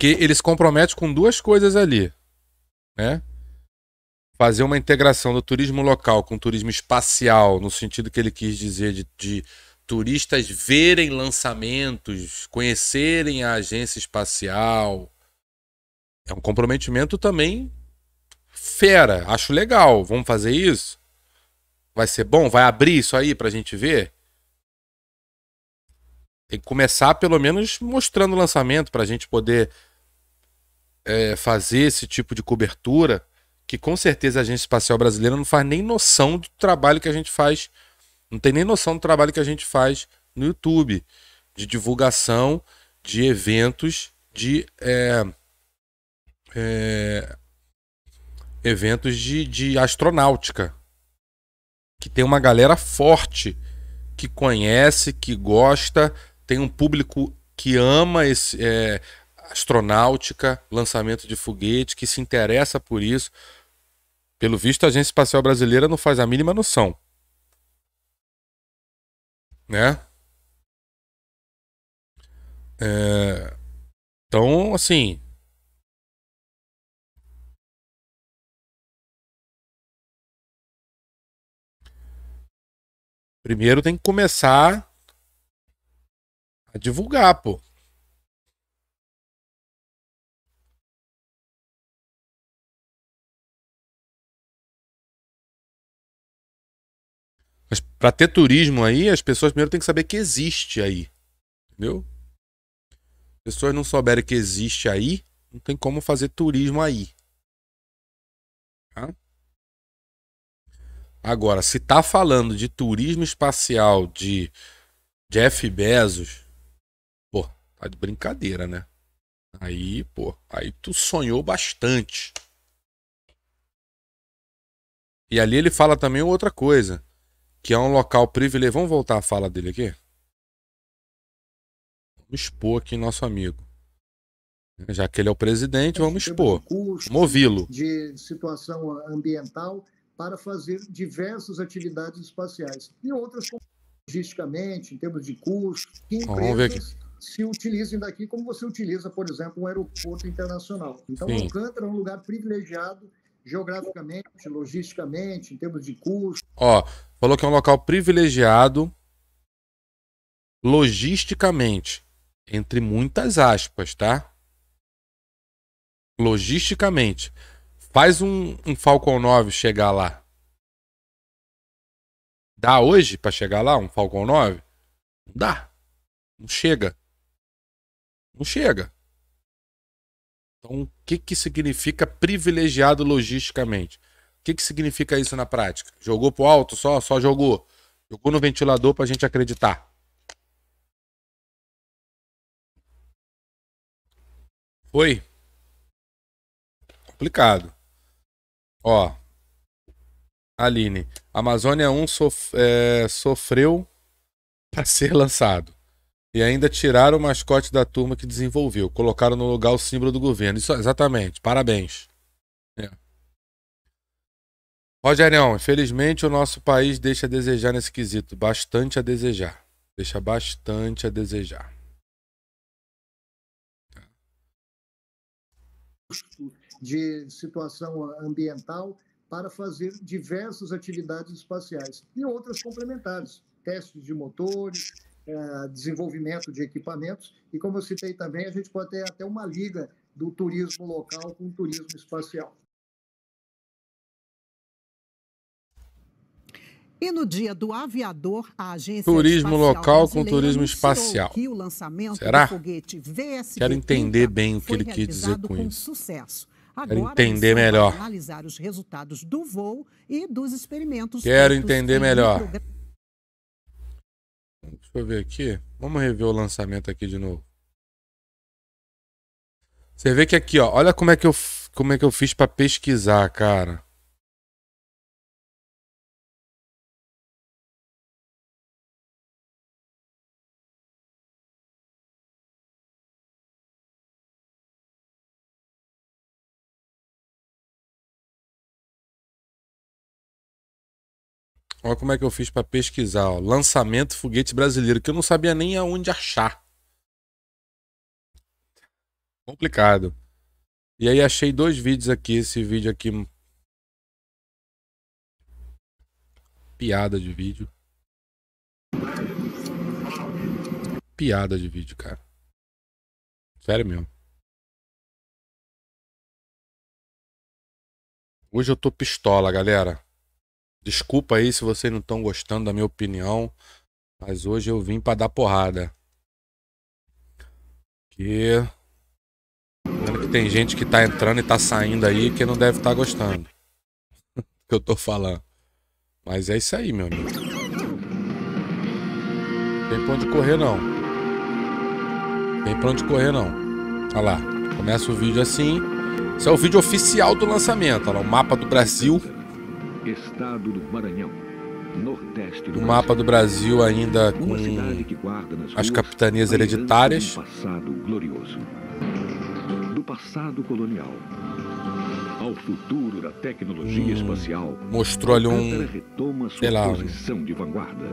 Speaker 1: Porque eles comprometem com duas coisas ali, né?
Speaker 2: Fazer uma integração do turismo local com o turismo espacial, no sentido que ele quis dizer de, de turistas verem lançamentos, conhecerem a agência espacial. É um comprometimento também fera. Acho legal. Vamos fazer isso? Vai ser bom? Vai abrir isso aí pra gente ver? Tem que começar pelo menos mostrando o lançamento pra gente poder é, fazer esse tipo de cobertura que com certeza a Agência Espacial Brasileira não faz nem noção do trabalho que a gente faz, não tem nem noção do trabalho que a gente faz no YouTube, de divulgação de eventos, de é, é, eventos de, de astronáutica, que tem uma galera forte que conhece, que gosta, tem um público que ama esse, é, astronáutica, lançamento de foguete, que se interessa por isso. Pelo visto, a Agência Espacial Brasileira não faz a mínima noção.
Speaker 1: Né? É... Então, assim. Primeiro tem que começar a divulgar, pô. Para ter turismo aí, as pessoas primeiro têm que saber que existe aí. Entendeu? As pessoas não souberem que
Speaker 2: existe aí, não tem como fazer turismo aí. Tá? Agora, se tá falando de turismo espacial de Jeff Bezos, pô, tá de brincadeira, né? Aí, pô, aí tu sonhou bastante. E ali ele fala também outra coisa que é um local privilegiado. Vamos voltar à fala dele aqui? Vamos expor aqui nosso amigo. Já que ele é o presidente, vamos expor. Movilo.
Speaker 3: De situação ambiental para fazer diversas atividades espaciais. E outras, logisticamente, em termos de custo, que empresas se utilizem daqui como você utiliza, por exemplo, um aeroporto internacional. Então, Sim. Alcântara é um lugar privilegiado geograficamente, logisticamente, em termos de custo.
Speaker 2: Ó, falou que é um local privilegiado logisticamente, entre muitas aspas, tá? Logisticamente. Faz um, um Falcon 9
Speaker 1: chegar lá. Dá hoje para chegar lá um Falcon 9? Não dá. Não chega. Não chega.
Speaker 2: Então, o que, que significa privilegiado logisticamente? O que, que significa isso na prática? Jogou pro alto só? Só jogou. Jogou no ventilador pra gente
Speaker 1: acreditar. Foi? Complicado. Ó.
Speaker 2: Aline. Amazônia 1 sof é, sofreu para ser lançado. E ainda tiraram o mascote da turma que desenvolveu. Colocaram no lugar o símbolo do governo. Isso, exatamente. Parabéns. É. Rogerião, infelizmente o nosso país deixa a desejar nesse quesito. Bastante a desejar.
Speaker 1: Deixa bastante a desejar.
Speaker 3: De situação ambiental para fazer diversas atividades espaciais e outras complementares, testes de motores, é, desenvolvimento de equipamentos. E como eu citei também, a gente pode ter até uma liga do turismo local com o turismo espacial. E no dia do aviador, a agência Turismo local com turismo espacial. Que o lançamento Será? foguete Quero entender bem o que ele quis dizer com, com isso. Sucesso. Agora, Quero entender melhor. Analisar os resultados do voo e dos experimentos. Quero entender melhor.
Speaker 2: Deixa eu ver aqui. Vamos rever o lançamento aqui de novo.
Speaker 1: Você vê que aqui, ó, olha como é que eu, como é que eu fiz para pesquisar, cara. Olha como é que eu fiz para pesquisar. Ó. Lançamento foguete
Speaker 2: brasileiro, que eu não sabia nem aonde achar. Complicado. E aí achei dois vídeos aqui. Esse vídeo aqui. Hum, piada de vídeo.
Speaker 1: Piada de vídeo, cara. Sério mesmo. Hoje eu tô pistola, galera. Desculpa aí se vocês não estão gostando da minha opinião, mas
Speaker 2: hoje eu vim para dar porrada. Que que tem gente que tá entrando e tá saindo aí que não deve estar tá gostando do que eu tô falando. Mas é isso aí, meu amigo. Não tem pra onde correr, não. não. Tem pra onde correr, não. Olha lá. Começa o vídeo assim. Esse é o vídeo oficial do lançamento. Olha lá, o mapa do Brasil estado do Maranhão,
Speaker 3: nordeste
Speaker 2: do o mapa do Brasil ainda com as capitanias hereditárias. Passado glorioso.
Speaker 3: Do passado colonial ao futuro da tecnologia hum, espacial. Mostrou ali um, retoma sua sei lá, posição de vanguarda.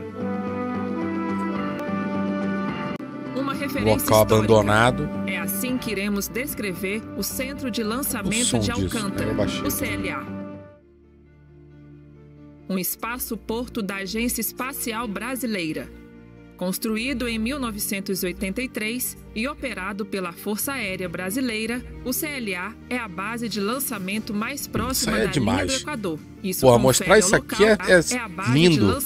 Speaker 4: Um local abandonado. É assim que iremos descrever o centro de lançamento de né, Alcântara, o CLA um espaço-porto da Agência Espacial Brasileira. Construído em 1983 e operado pela Força Aérea Brasileira, o CLA é a base de lançamento mais próxima é da demais. linha do Equador. Isso Porra, mostrar isso aqui é, tá? é, é lindo.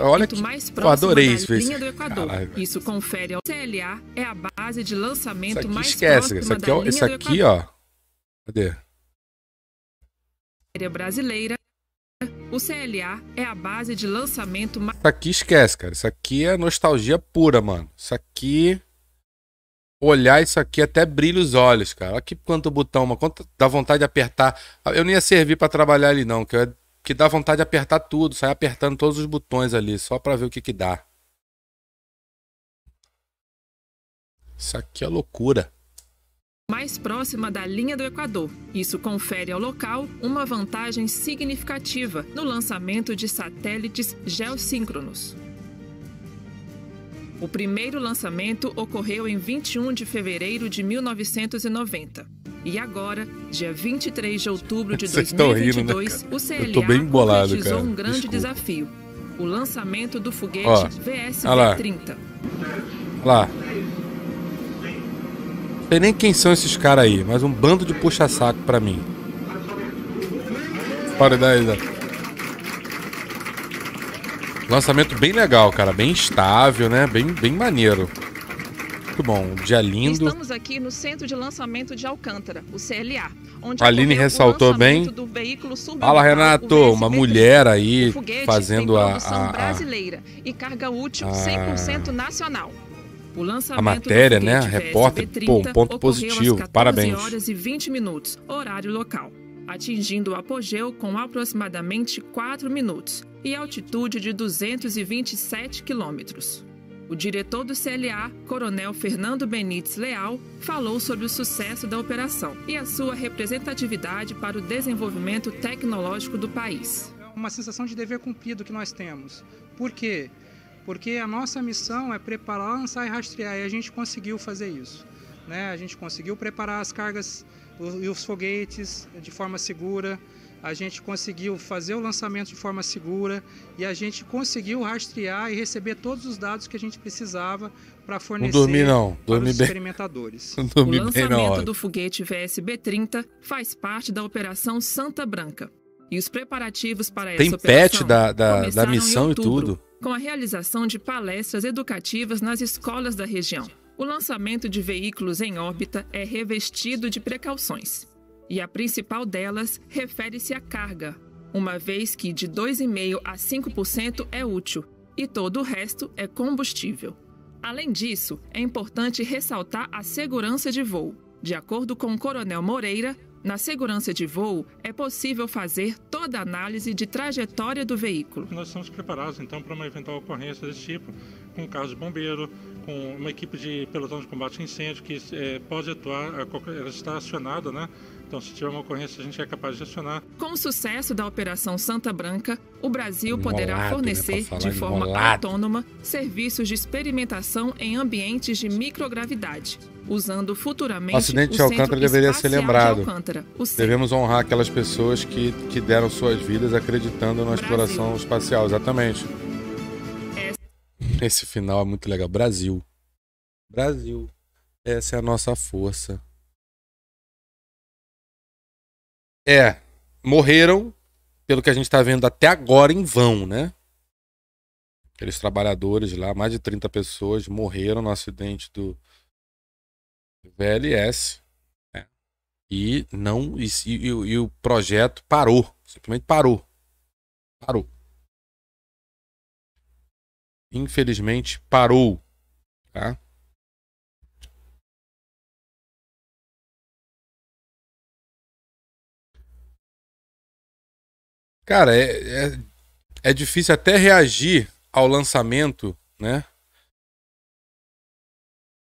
Speaker 4: olha que mais eu adorei isso. Caralho, isso confere ao CLA é a base de lançamento isso aqui mais esquece. próxima isso aqui, da é linha isso aqui,
Speaker 2: ó. Cadê?
Speaker 4: Aérea Brasileira o CLA é a base de lançamento. Isso
Speaker 2: aqui esquece, cara. Isso aqui é nostalgia pura, mano. Isso aqui. Olhar isso aqui até brilha os olhos, cara. Olha que quanto botão, mano. Quanto dá vontade de apertar. Eu nem ia servir para trabalhar ali, não. Que, eu... que dá vontade de apertar tudo. Sai apertando todos os botões ali, só pra ver o que que dá. Isso aqui é loucura
Speaker 4: mais próxima da linha do Equador. Isso confere ao local uma vantagem significativa no lançamento de satélites geossíncronos. O primeiro lançamento ocorreu em 21 de fevereiro de 1990. E agora, dia 23 de outubro de 2022, rindo, né, o CLA bem realizou um grande Desculpa. desafio. O lançamento do foguete VSV-30.
Speaker 2: Lá sei nem quem são esses caras aí, mas um bando de puxa-saco pra mim. Para dar Lançamento bem legal, cara. Bem estável, né? Bem, bem maneiro. Muito bom, um dia lindo. Estamos aqui no Centro
Speaker 4: de Lançamento de Alcântara, o CLA. Onde Aline
Speaker 2: ressaltou bem. Fala, Renato, uma mulher aí fazendo a, a, a, brasileira e carga útil 100%
Speaker 4: ah. nacional a matéria, né, a repórter, pô, um ponto positivo. Parabéns. horas e 20 minutos, horário local, atingindo o apogeu com aproximadamente 4 minutos e altitude de 227 quilômetros. O diretor do CLA, Coronel Fernando Benites Leal, falou sobre o sucesso da operação e a sua representatividade para o desenvolvimento tecnológico do país.
Speaker 5: Uma sensação de dever cumprido que nós temos, porque porque a nossa missão é preparar, lançar e rastrear, e a gente conseguiu fazer isso. Né? A gente conseguiu preparar as cargas e os foguetes de forma segura, a gente conseguiu fazer o lançamento de forma segura e a gente conseguiu rastrear e receber todos os dados que a gente precisava para fornecer não dormi, não. Dormi para os experimentadores. Dormi o lançamento do
Speaker 4: foguete VSB-30 faz parte da Operação Santa Branca. E os preparativos para Tem essa operação pet da, da, da missão e tudo com a realização de palestras educativas nas escolas da região. O lançamento de veículos em órbita é revestido de precauções, e a principal delas refere-se à carga, uma vez que de 2,5% a 5% é útil e todo o resto é combustível. Além disso, é importante ressaltar a segurança de voo. De acordo com o Coronel Moreira, na segurança de voo, é possível fazer toda a análise
Speaker 5: de trajetória do veículo. Nós estamos preparados, então, para uma eventual ocorrência desse tipo, com o caso de bombeiro, com uma equipe de pelotão de combate a incêndio, que é, pode atuar, ela está acionada, né? Então, se tiver uma ocorrência, a gente é capaz de acionar.
Speaker 4: Com o sucesso da Operação Santa Branca, o Brasil poderá né, fornecer, né, de forma autônoma, serviços de experimentação em ambientes de microgravidade, usando futuramente o acidente de Alcântara deveria ser lembrado. De
Speaker 2: Devemos honrar aquelas pessoas que, que deram suas vidas acreditando na Brasil. exploração espacial, exatamente. É. Esse final é
Speaker 1: muito legal. Brasil. Brasil. Essa é a nossa força. É, morreram, pelo que a gente
Speaker 2: está vendo até agora, em vão, né? Aqueles trabalhadores lá, mais de 30 pessoas morreram no acidente do VLS. Né? E não. E, e, e o projeto parou. Simplesmente parou.
Speaker 1: Parou. Infelizmente parou. Tá? Cara, é, é, é difícil até reagir ao lançamento, né?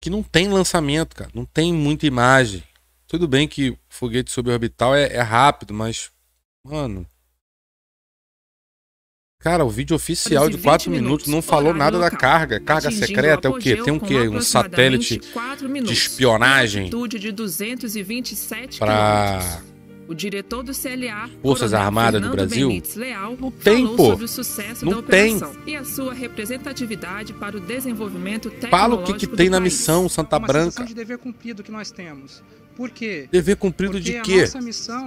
Speaker 2: Que não tem lançamento, cara. Não tem muita imagem. Tudo bem que foguete suborbital é, é rápido, mas. Mano. Cara, o vídeo oficial de 4 minutos, não falou nada local, da carga. Carga secreta é o quê? Tem o quê? Um satélite de espionagem?
Speaker 4: Para o diretor do CLA,
Speaker 2: Forças Armadas do Brasil, Leal, não tem, pô. não tem.
Speaker 4: e a sua representatividade para o
Speaker 5: desenvolvimento tecnológico
Speaker 4: Fala o que, que tem na
Speaker 2: missão Santa Branca. É
Speaker 5: uma de dever cumprido que nós temos. Por quê? Dever cumprido Porque de quê?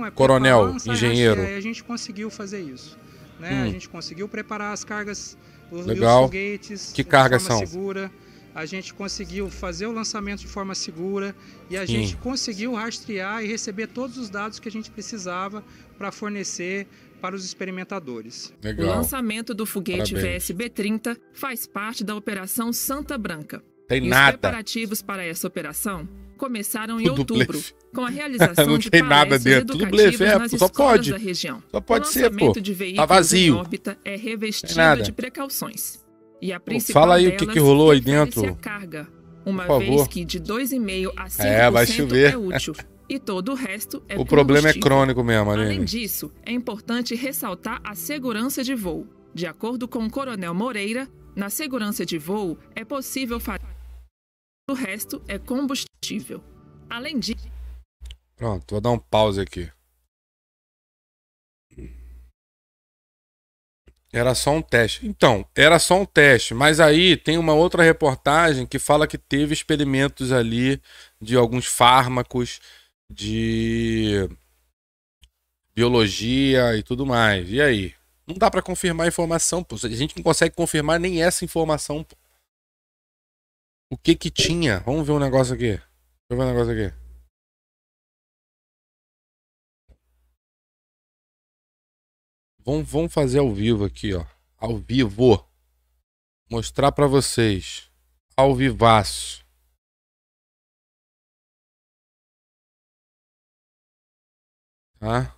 Speaker 5: É Coronel, engenheiro. A gente conseguiu fazer isso. Né? Hum. A gente conseguiu preparar as cargas, os, Legal. os foguetes, que cargas são? segura a gente conseguiu fazer o lançamento de forma segura e a Sim. gente conseguiu rastrear e receber todos os dados que a gente precisava para fornecer para os experimentadores.
Speaker 4: Legal. O lançamento
Speaker 5: do foguete VSB-30 faz parte da Operação
Speaker 4: Santa Branca. Tem e nada. Os preparativos para essa operação começaram em tudo outubro, blefe. com a realização não de tem nada dentro. Tudo blefe, é, só pode. da região. Só pode ser, pô. Tá vazio. em órbita é revestido de precauções. E a principal Fala aí o que, que rolou aí dentro. A carga, uma Por favor. vez que de 2,5 a 5% é, vai chover. é útil. e todo o resto é O problema é crônico mesmo, Aline. Além disso, é importante ressaltar a segurança de voo. De acordo com o Coronel Moreira, na segurança de voo é possível fazer o resto é combustível. Além disso.
Speaker 2: Pronto, vou dar um pause aqui. Era só um teste. Então, era só um teste. Mas aí tem uma outra reportagem que fala que teve experimentos ali de alguns fármacos, de biologia e tudo mais. E aí? Não dá para confirmar a informação, pô. A gente não consegue confirmar nem essa informação, pô.
Speaker 1: O que que tinha? Vamos ver um negócio aqui. Vamos ver um negócio aqui. Vamos, vamos fazer ao vivo aqui, ó. Ao vivo. Mostrar para vocês. Ao vivaço. Tá?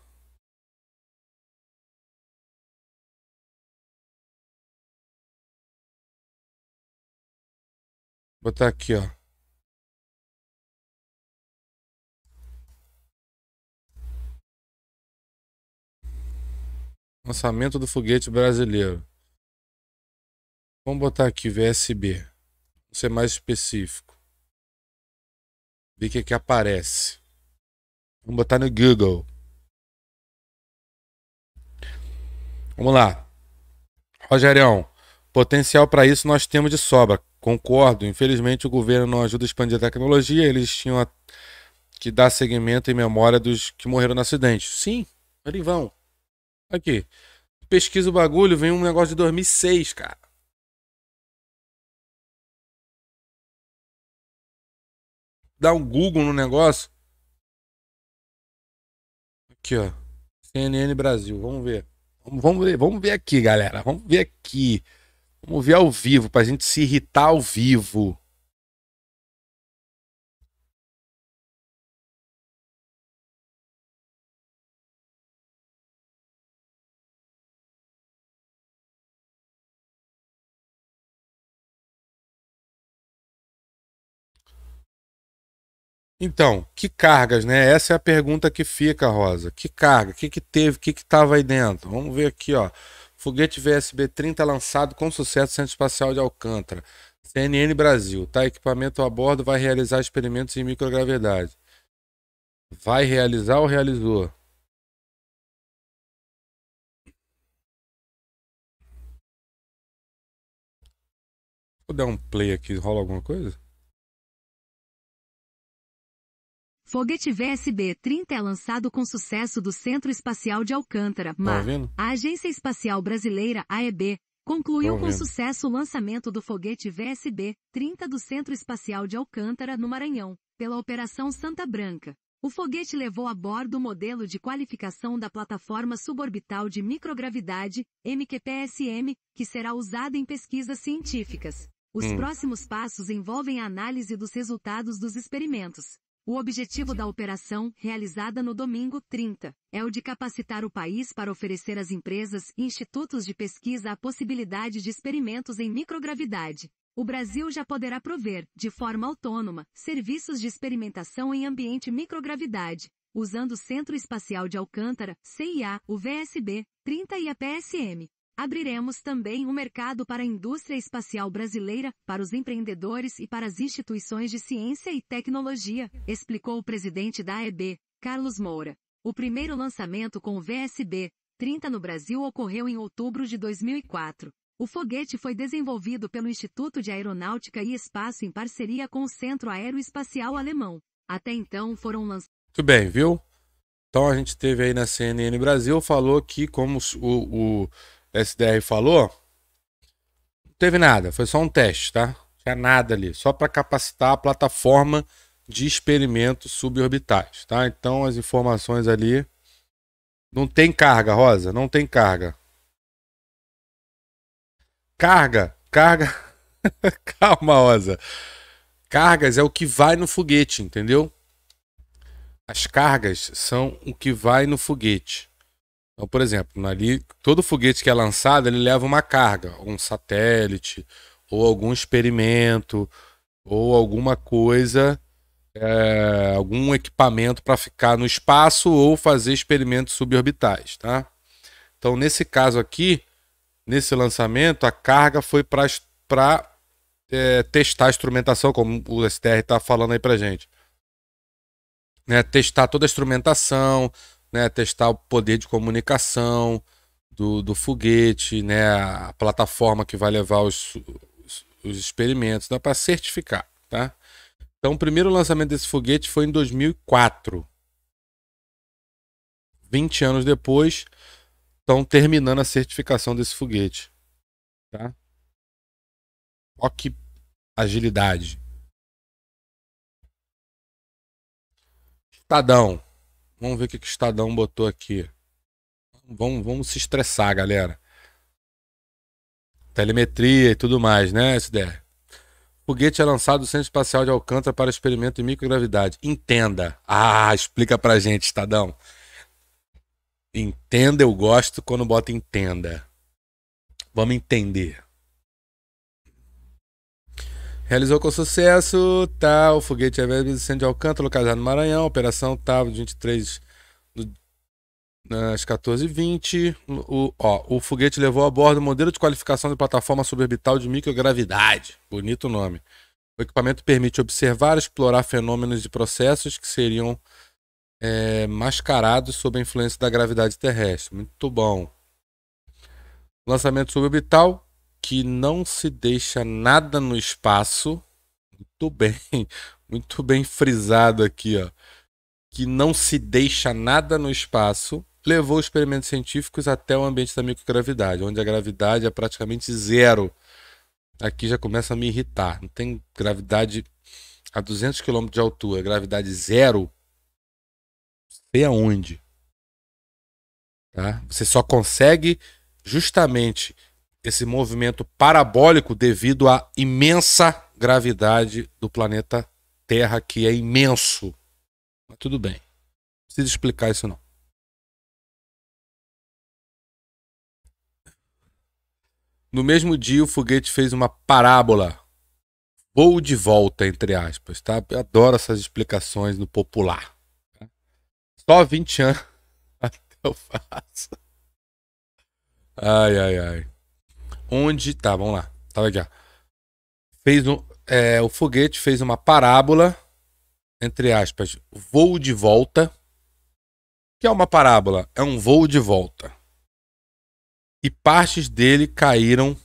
Speaker 1: botar aqui, ó. Lançamento do foguete brasileiro. Vamos botar aqui VSB. Vou ser mais específico. Ver o que, é que aparece. Vamos botar no Google.
Speaker 2: Vamos lá. Rogerião, potencial para isso nós temos de sobra. Concordo. Infelizmente o governo não ajuda a expandir a tecnologia. Eles tinham a... que dar seguimento em memória dos que morreram no acidente. Sim, eles vão. Aqui.
Speaker 1: Pesquisa o bagulho, vem um negócio de 2006, cara. Dá um Google no negócio. Aqui, ó. CNN Brasil. Vamos ver. Vamos ver, vamos ver aqui, galera. Vamos ver aqui. Vamos ver ao vivo, pra gente se irritar ao vivo. Então, que cargas,
Speaker 2: né? Essa é a pergunta que fica, Rosa. Que carga? O que, que teve? O que estava aí dentro? Vamos ver aqui, ó. Foguete VSB-30 lançado com sucesso Centro Espacial de Alcântara. CNN Brasil. Tá, equipamento a bordo vai realizar experimentos em microgravidade.
Speaker 1: Vai realizar ou realizou? Vou dar um play aqui, rola alguma coisa? Foguete
Speaker 6: VSB-30 é lançado com sucesso do Centro Espacial de Alcântara, tá mas a Agência Espacial Brasileira, AEB, concluiu tá com sucesso o lançamento do foguete VSB-30 do Centro Espacial de Alcântara, no Maranhão, pela Operação Santa Branca. O foguete levou a bordo o modelo de qualificação da plataforma suborbital de microgravidade, MQPSM, que será usada em pesquisas científicas. Os hum. próximos passos envolvem a análise dos resultados dos experimentos, o objetivo da operação, realizada no domingo 30, é o de capacitar o país para oferecer às empresas e institutos de pesquisa a possibilidade de experimentos em microgravidade. O Brasil já poderá prover, de forma autônoma, serviços de experimentação em ambiente microgravidade, usando o Centro Espacial de Alcântara, CIA, o VSB, 30 e a PSM. Abriremos também o um mercado para a indústria espacial brasileira, para os empreendedores e para as instituições de ciência e tecnologia, explicou o presidente da AEB, Carlos Moura. O primeiro lançamento com o VSB 30 no Brasil ocorreu em outubro de 2004. O foguete foi desenvolvido pelo Instituto de Aeronáutica e Espaço em parceria com o Centro Aeroespacial Alemão. Até então foram lançados.
Speaker 2: Muito bem, viu? Então a gente teve aí na CNN Brasil, falou que como o, o SDR falou, não teve nada, foi só um teste, tá? Não tinha nada ali, só para capacitar a plataforma de experimentos suborbitais, tá? Então as informações ali não tem carga, Rosa, não tem carga. Carga, carga. Calma, Rosa. Cargas é o que vai no foguete, entendeu? As cargas são o que vai no foguete. Então, por exemplo, ali, todo foguete que é lançado, ele leva uma carga, um satélite, ou algum experimento, ou alguma coisa, é, algum equipamento para ficar no espaço ou fazer experimentos suborbitais, tá? Então, nesse caso aqui, nesse lançamento, a carga foi para é, testar a instrumentação, como o STR está falando aí para gente. Né, testar toda a instrumentação, né, testar o poder de comunicação do, do foguete, né, a plataforma que vai levar os, os, experimentos, dá para certificar, tá? Então, o primeiro lançamento desse foguete foi em 2004.
Speaker 1: 20 anos depois, estão terminando a certificação desse foguete, tá? Ó que agilidade. Estadão.
Speaker 2: Vamos ver o que, que o Estadão botou aqui. Vamos, vamos se estressar, galera. Telemetria e tudo mais, né, SDR? Foguete é lançado do Centro Espacial de Alcântara para experimento em microgravidade. Entenda. Ah, explica pra gente, Estadão. Entenda, eu gosto quando bota entenda. Vamos entender. Realizou com sucesso, tá? O foguete é velho Vicente de Alcântara, localizado no Maranhão. Operação Tavo, 23 do, às 14h20. O, ó, o foguete levou a bordo o modelo de qualificação de plataforma suborbital de microgravidade. Bonito nome. O equipamento permite observar e explorar fenômenos de processos que seriam é, mascarados sob a influência da gravidade terrestre. Muito bom. Lançamento suborbital que não se deixa nada no espaço. Muito bem, muito bem frisado aqui, ó. Que não se deixa nada no espaço levou experimentos científicos até o ambiente da microgravidade, onde a gravidade é praticamente zero. Aqui já começa a me irritar. Não tem gravidade a 200 km de altura, gravidade zero. Sei aonde. Tá? Você só consegue justamente esse movimento parabólico devido à imensa
Speaker 1: gravidade do planeta Terra, que é imenso. Mas tudo bem. Não precisa explicar isso não. No mesmo dia, o foguete fez uma parábola.
Speaker 2: ou de volta, entre aspas, tá? Eu adoro essas explicações no popular. Só 20 anos até eu faço. Ai, ai, ai onde. Tá, vamos lá. Tava aqui, ó. Fez um, é, o foguete fez uma parábola, entre aspas, voo de volta. O que é uma parábola? É um voo de volta. E partes dele caíram.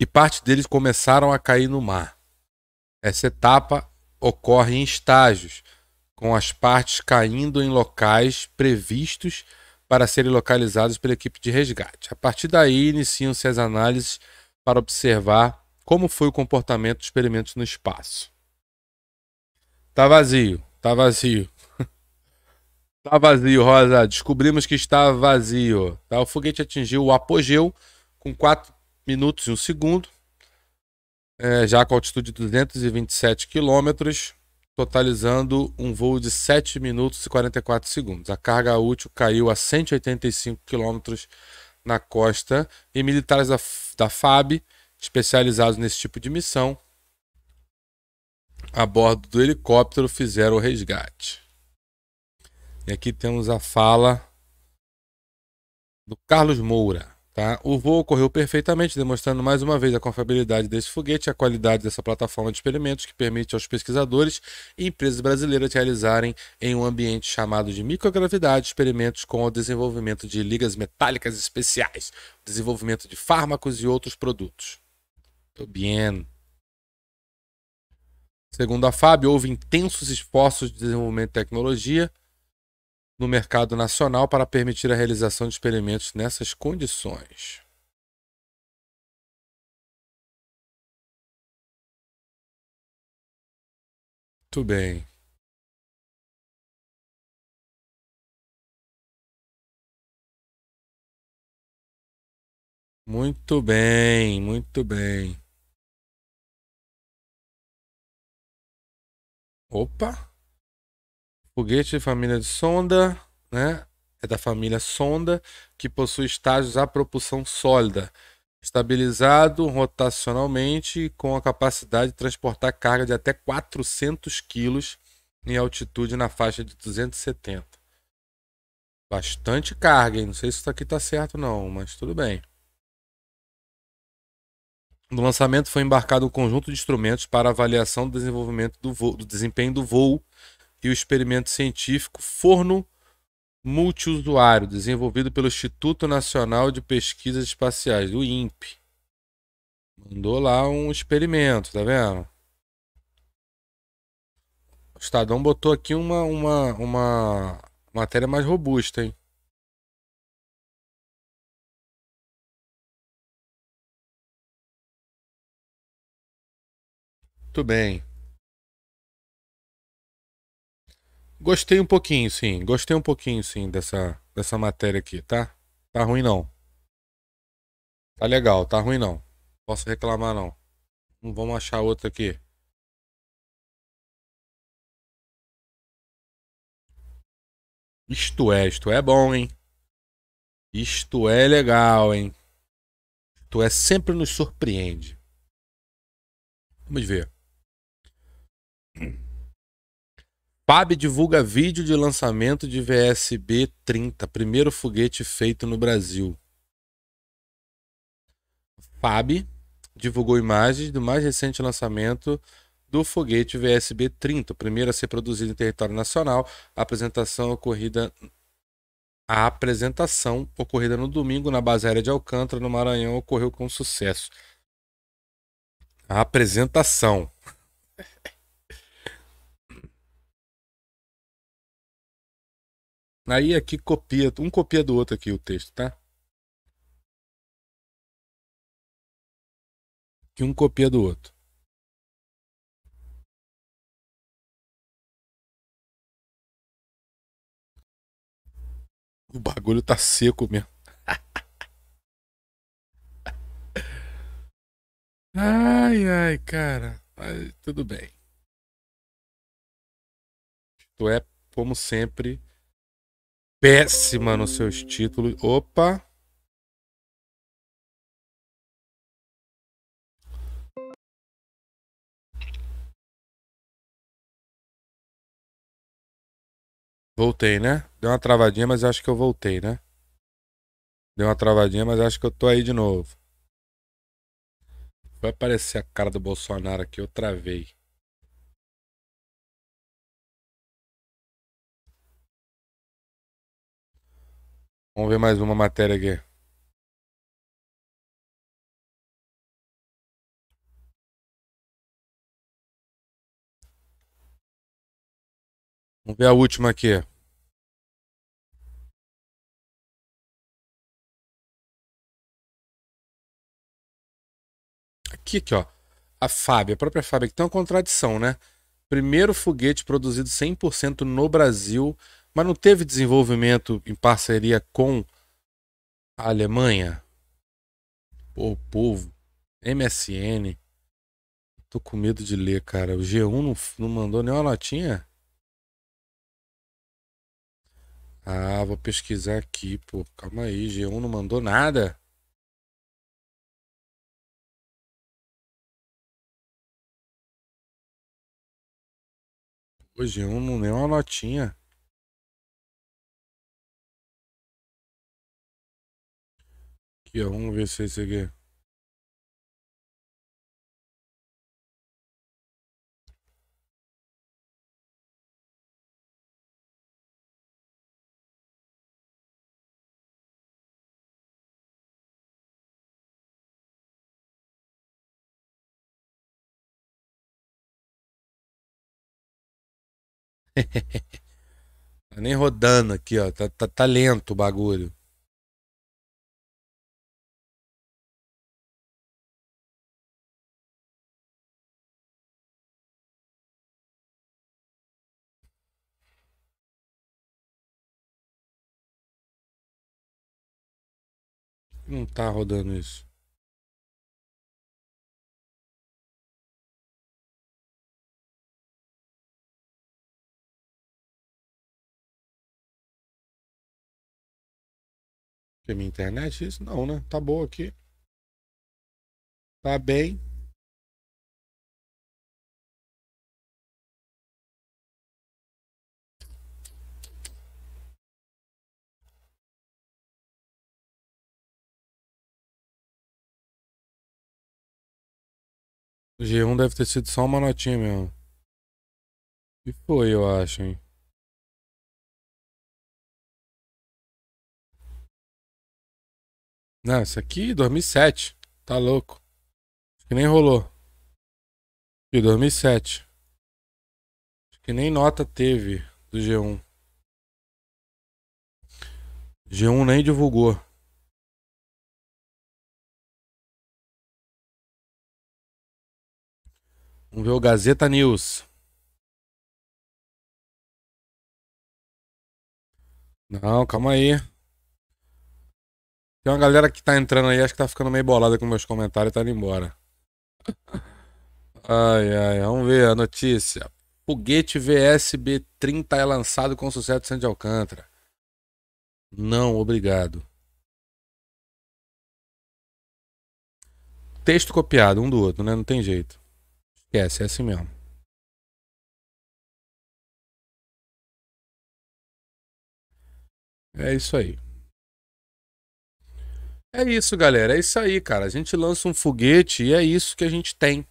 Speaker 2: E partes deles começaram a cair no mar. Essa etapa ocorre em estágios, com as partes caindo em locais previstos para serem localizados pela equipe de resgate. A partir daí, iniciam-se as análises para observar como foi o comportamento dos experimentos no espaço. Tá vazio, tá vazio. tá vazio, Rosa. Descobrimos que está vazio. Tá? O foguete atingiu o apogeu com 4 minutos e 1 segundo, é, já com altitude de 227 quilômetros totalizando um voo de 7 minutos e 44 segundos. A carga útil caiu a 185 quilômetros na costa e militares da, da FAB, especializados nesse tipo de missão, a bordo do helicóptero fizeram o resgate. E aqui temos a fala do Carlos Moura. Tá? O voo ocorreu perfeitamente, demonstrando mais uma vez a confiabilidade desse foguete e a qualidade dessa plataforma de experimentos que permite aos pesquisadores e empresas brasileiras realizarem em um ambiente chamado de microgravidade experimentos com o desenvolvimento de ligas metálicas especiais, desenvolvimento de fármacos e outros produtos. Tô bien. Segundo a FAB, houve intensos esforços de desenvolvimento de tecnologia
Speaker 1: no mercado nacional para permitir a realização de experimentos nessas condições. Muito bem. Muito bem, muito bem. Opa! Foguete de família de sonda, né? É da família sonda, que possui estágios
Speaker 2: à propulsão sólida, estabilizado rotacionalmente com a capacidade de transportar carga de até 400 quilos em altitude na faixa de 270. Bastante carga, hein? Não sei se isso aqui tá certo não, mas tudo bem. No lançamento foi embarcado um conjunto de instrumentos para avaliação do desenvolvimento do, voo, do desempenho do voo e o experimento científico Forno Multiusuário, desenvolvido pelo Instituto Nacional de Pesquisas Espaciais, o INPE. Mandou lá um experimento, tá
Speaker 1: vendo? O Estadão botou aqui uma, uma, uma matéria mais robusta, hein? Muito bem. Gostei
Speaker 2: um pouquinho, sim. Gostei um pouquinho, sim, dessa, dessa matéria aqui, tá? Tá ruim, não.
Speaker 1: Tá legal, tá ruim, não. Posso reclamar, não. Não hum, vamos achar outra aqui. Isto é, isto é bom, hein? Isto é legal, hein? Isto é sempre nos surpreende. Vamos ver. Hum. PAB divulga vídeo
Speaker 2: de lançamento de VSB 30, primeiro foguete feito no Brasil. PAB divulgou imagens do mais recente lançamento do foguete VSB 30, primeiro a ser produzido em território nacional. A apresentação ocorrida a apresentação ocorrida no domingo na base aérea de Alcântara, no Maranhão, ocorreu com sucesso. A apresentação
Speaker 1: Aí aqui copia, um copia do outro aqui o texto, tá? Que um copia do outro. O bagulho tá seco mesmo. ai, ai, cara. Mas tudo bem. Tu é, como sempre, péssima nos seus títulos. Opa! Voltei, né? Deu uma travadinha, mas acho que eu voltei, né? Deu uma travadinha, mas acho que eu tô aí de novo. Vai aparecer a cara do Bolsonaro aqui, eu travei. Vamos ver mais uma matéria aqui. Vamos ver a última aqui. Aqui, aqui, ó. A Fábia,
Speaker 2: a própria Fábia, que tem uma contradição, né? Primeiro foguete produzido 100% no Brasil mas não teve desenvolvimento em parceria com a Alemanha? o povo, MSN. Tô com medo de ler, cara. O G1 não, não mandou nenhuma notinha?
Speaker 1: Ah, vou pesquisar aqui, pô. Calma aí, G1 não mandou nada. Hoje G1 não nem uma notinha. Aqui, ó, vamos ver se é esse aqui. tá nem rodando aqui, ó. Tá, tá, tá lento o bagulho. Não tá rodando isso. Que minha internet é isso não, né? Tá boa aqui. Tá bem. G1 deve ter sido só uma notinha mesmo. E foi, eu acho, hein? Não, isso aqui 2007. Tá louco. Acho que nem rolou. E 2007. Acho que nem nota teve do G1. G1 nem divulgou. Vamos ver o Gazeta News. Não, calma aí. Tem uma galera
Speaker 2: que tá entrando aí, acho que tá ficando meio bolada com meus comentários e tá indo embora. Ai, ai, vamos ver a notícia. Foguete VSB-30 é lançado com
Speaker 1: sucesso Sandy Alcântara. Não, obrigado. Texto copiado, um do outro, né? Não tem jeito. Esquece, é assim mesmo. É isso aí.
Speaker 2: É isso, galera. É isso aí, cara. A gente lança um foguete e é isso que a gente tem.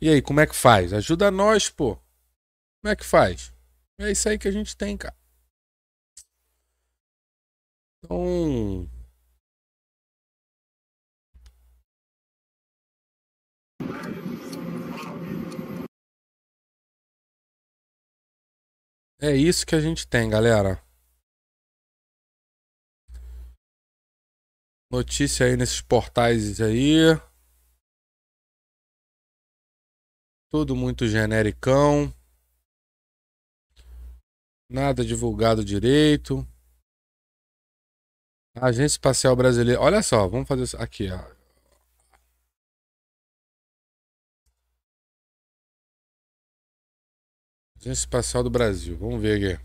Speaker 2: E aí, como é que faz? Ajuda nós, pô. Como é que faz?
Speaker 1: É isso aí que a gente tem, cara. Então. É isso que a gente tem, galera. Notícia aí nesses portais aí. Tudo muito genericão. Nada divulgado direito. A Agência Espacial Brasileira. Olha só, vamos fazer aqui, ó. Agência Espacial do Brasil. Vamos ver aqui.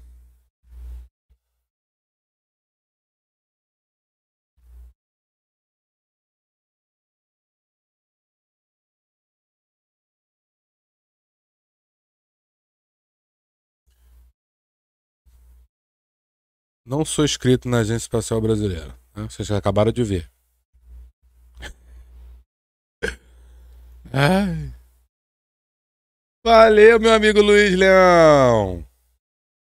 Speaker 1: Não sou inscrito na Agência Espacial Brasileira. Né?
Speaker 2: Vocês acabaram de ver.
Speaker 1: Ai.
Speaker 2: Valeu, meu amigo Luiz Leão.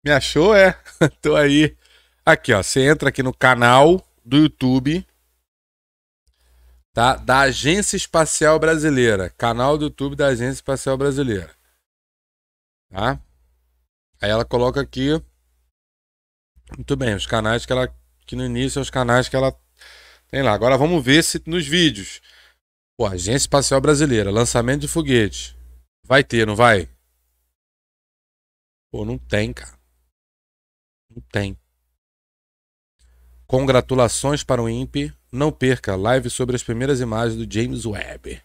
Speaker 2: Me achou, é? Tô aí. Aqui, ó. Você entra aqui no canal do YouTube, tá? Da Agência Espacial Brasileira. Canal do YouTube da Agência Espacial Brasileira. Tá? Aí ela coloca aqui. Muito bem, os canais que ela. Que no início são os canais que ela tem lá. Agora vamos ver se nos vídeos. Pô, Agência Espacial Brasileira, lançamento
Speaker 1: de foguete. Vai ter, não vai? Pô, não tem, cara. Não tem. Congratulações
Speaker 2: para o INPE. Não perca live sobre as primeiras imagens do James Webb.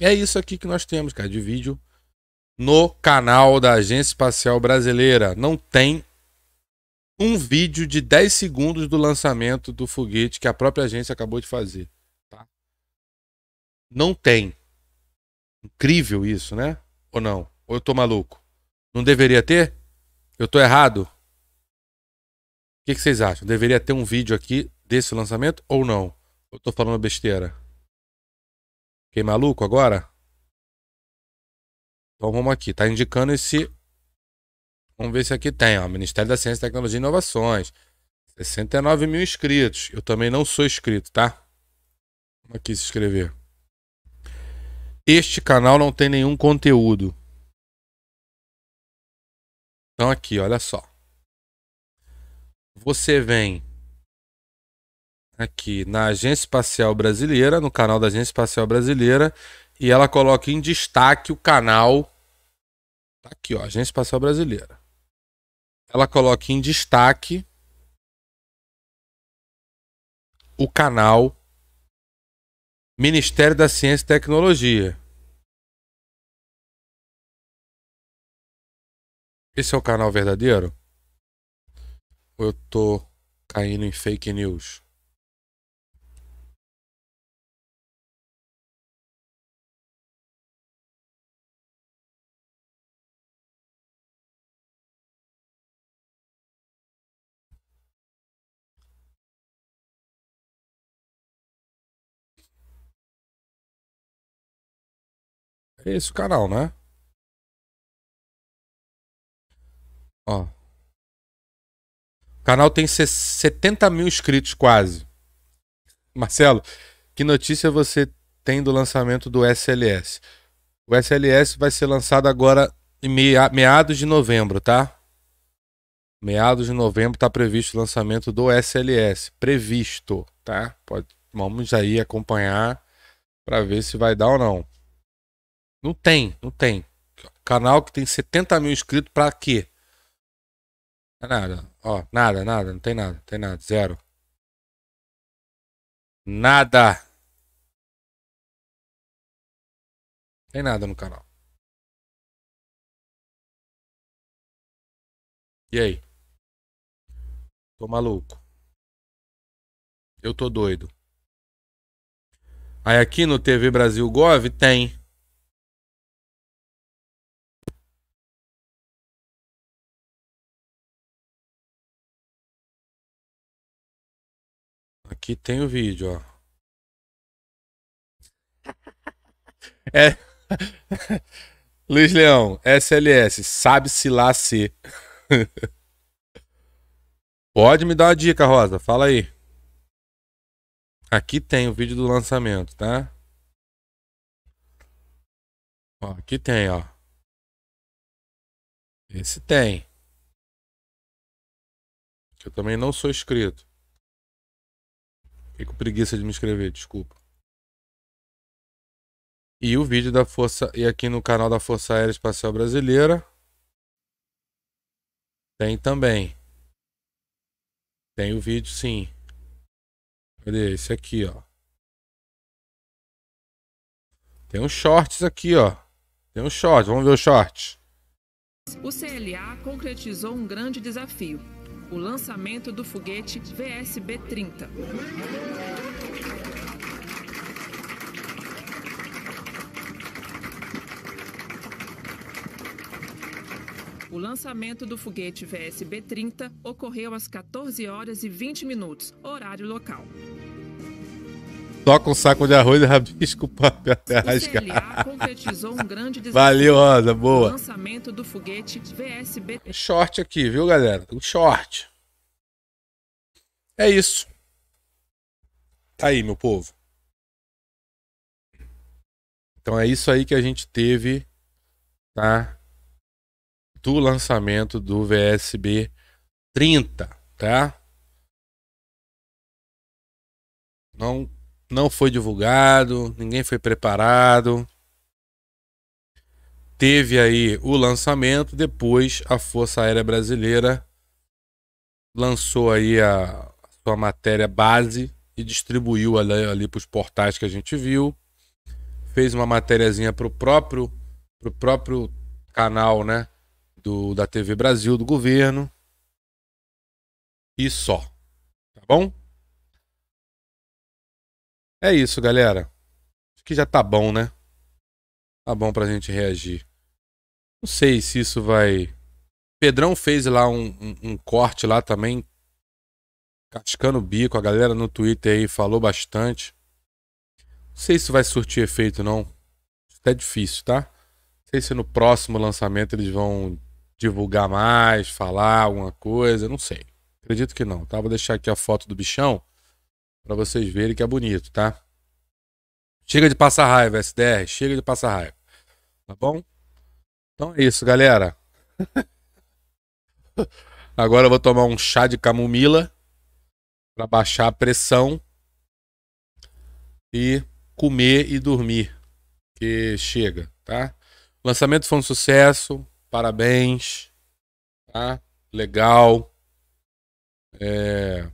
Speaker 2: É isso aqui que nós temos, cara, de vídeo no canal da Agência Espacial Brasileira. Não tem um vídeo de 10 segundos do lançamento do foguete que a própria agência acabou de fazer não tem. Incrível isso, né? Ou não? Ou eu tô maluco? Não deveria ter? Eu tô errado? O que, que vocês acham? Deveria ter um vídeo aqui desse lançamento ou não? Eu tô falando besteira. Fiquei maluco agora? Então vamos aqui. Tá indicando esse. Vamos ver se aqui tem, ó. Ministério da Ciência, Tecnologia e Inovações. 69 mil inscritos. Eu também não sou inscrito, tá?
Speaker 1: Vamos aqui é se inscrever. Este canal não tem nenhum conteúdo. Então aqui, olha só. Você vem aqui na Agência Espacial
Speaker 2: Brasileira, no canal da Agência Espacial Brasileira, e ela coloca em destaque o canal
Speaker 1: tá aqui, ó, Agência Espacial Brasileira. Ela coloca em destaque o canal Ministério da Ciência e Tecnologia. Esse é o canal verdadeiro? Ou eu tô caindo em fake news? É esse canal, né? Ó. O canal tem 70 mil inscritos quase. Marcelo,
Speaker 2: que notícia você tem do lançamento do SLS? O SLS vai ser lançado agora em meados de novembro, tá? Meados de novembro está previsto o lançamento do SLS. Previsto, tá? Pode, vamos aí acompanhar para ver se vai dar ou não. Não tem, não tem. Canal que tem 70 mil inscritos pra quê? É nada, ó,
Speaker 1: nada, nada, não tem nada, não tem nada, zero. Nada. tem nada no canal. E aí? Tô maluco. Eu tô doido. Aí aqui no TV Brasil Gov tem Aqui tem o vídeo, ó. É. Luiz
Speaker 2: Leão, SLS, sabe-se lá se. Pode me dar uma dica, Rosa, fala aí. Aqui tem o vídeo do
Speaker 1: lançamento, tá? Ó, aqui tem, ó. Esse tem. Eu também não sou inscrito. Fiquei com preguiça de me inscrever, desculpa.
Speaker 2: E o vídeo da Força. E aqui no canal da Força Aérea Espacial Brasileira. Tem também.
Speaker 1: Tem o vídeo sim. Cadê? Esse aqui, ó. Tem uns shorts aqui, ó. Tem um short, vamos ver
Speaker 2: o short.
Speaker 4: O CLA concretizou um grande desafio o lançamento do foguete VSB-30. O lançamento do foguete VSB-30 ocorreu às 14 horas e 20 minutos, horário local.
Speaker 2: Toca um saco de arroz e rabisco, o papel até rasgar. Um Valeu, Rosa, boa. Lançamento do foguete VSB. Short aqui, viu, galera? Um short.
Speaker 1: É isso. Tá aí, meu povo. Então é isso aí que a gente teve, tá? Do lançamento do VSB 30, tá? Não não foi divulgado, ninguém foi preparado. Teve
Speaker 2: aí o lançamento, depois a Força Aérea Brasileira lançou aí a sua matéria base e distribuiu ali, ali para os portais que a gente viu. Fez uma matériazinha para o próprio, pro próprio
Speaker 1: canal né, do, da TV Brasil, do governo. E só. Tá bom? É isso, galera. Acho que já tá bom, né? Tá bom pra gente reagir.
Speaker 2: Não sei se isso vai. Pedrão fez lá um, um, um corte lá também, cascando o bico. A galera no Twitter aí falou bastante. Não sei se vai surtir efeito, não. Isso é difícil, tá? Não sei se no próximo lançamento eles vão divulgar mais, falar alguma coisa. Não sei. Acredito que não, tá? Vou deixar aqui a foto do bichão para vocês verem que é bonito, tá? Chega de passar raiva, SDR. Chega de passar raiva. Tá bom? Então é isso, galera. Agora eu vou tomar um chá de camomila para baixar a pressão e comer e dormir, que chega, tá? O lançamento foi um sucesso, parabéns, tá? Legal. É...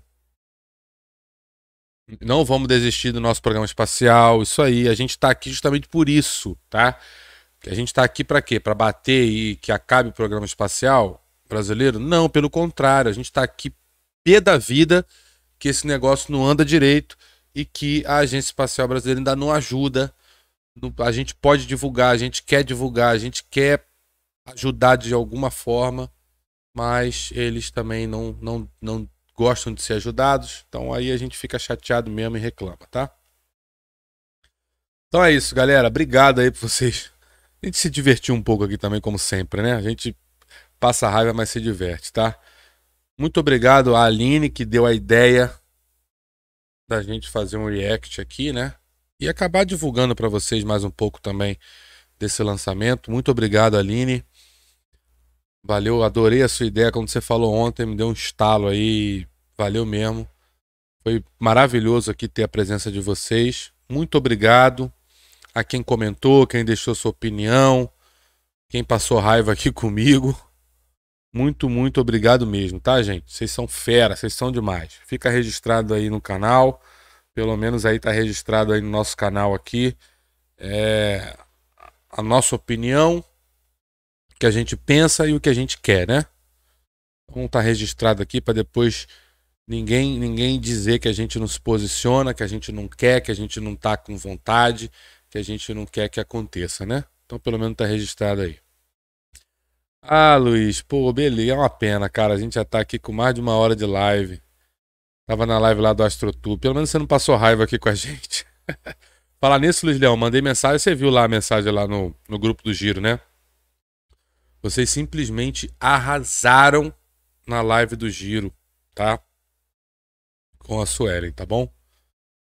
Speaker 2: Não vamos desistir do nosso programa espacial, isso aí. A gente está aqui justamente por isso, tá? a gente está aqui para quê? Para bater e que acabe o programa espacial brasileiro? Não, pelo contrário, a gente está aqui pé da vida que esse negócio não anda direito e que a Agência Espacial Brasileira ainda não ajuda. A gente pode divulgar, a gente quer divulgar, a gente quer ajudar de alguma forma, mas eles também não, não, não gostam de ser ajudados, então aí a gente fica chateado mesmo e reclama, tá? Então é isso, galera. Obrigado aí por vocês. A gente se divertiu um pouco aqui também, como sempre, né? A gente passa raiva, mas se diverte, tá? Muito obrigado à Aline que deu a ideia da gente fazer um react aqui, né? E acabar divulgando para vocês mais um pouco também desse lançamento. Muito obrigado, Aline. Valeu, adorei a sua ideia. Quando você falou ontem, me deu um estalo aí. Valeu mesmo. Foi maravilhoso aqui ter a presença de vocês. Muito obrigado a quem comentou, quem deixou sua opinião, quem passou raiva aqui comigo. Muito, muito obrigado mesmo, tá, gente? Vocês são fera, vocês são demais. Fica registrado aí no canal. Pelo menos aí tá registrado aí no nosso canal aqui. É... A nossa opinião que a gente pensa e o que a gente quer, né? Vamos estar tá registrado aqui para depois ninguém ninguém dizer que a gente não se posiciona, que a gente não quer, que a gente não está com vontade, que a gente não quer que aconteça, né? Então pelo menos está registrado aí. Ah, Luiz, pô, beleza, é uma pena, cara. A gente já está aqui com mais de uma hora de live. Tava na live lá do AstroTube. Pelo menos você não passou raiva aqui com a gente. Falar nisso, Luiz Leão, mandei mensagem. Você viu lá a mensagem lá no, no grupo do Giro, né? Vocês simplesmente arrasaram na live do Giro, tá? Com a Suelen, tá bom?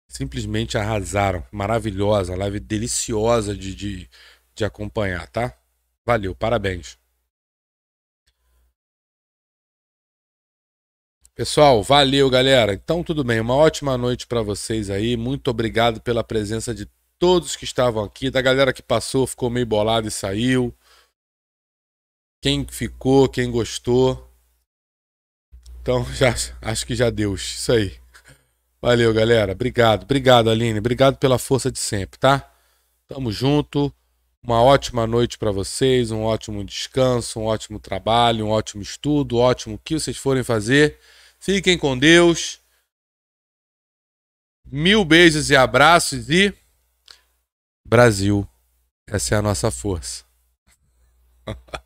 Speaker 2: Simplesmente arrasaram. Maravilhosa, live deliciosa de, de, de acompanhar, tá? Valeu, parabéns. Pessoal, valeu, galera. Então, tudo bem. Uma ótima noite para vocês aí. Muito obrigado pela presença de todos que estavam aqui, da galera que passou, ficou meio bolado e saiu quem ficou, quem gostou. Então, já, acho que já deu. Isso aí. Valeu, galera. Obrigado. Obrigado, Aline. Obrigado pela força de sempre, tá? Tamo junto. Uma ótima noite para vocês, um ótimo descanso, um ótimo trabalho, um ótimo estudo, ótimo o que vocês forem fazer. Fiquem com Deus. Mil beijos e abraços
Speaker 1: e Brasil, essa é a nossa força.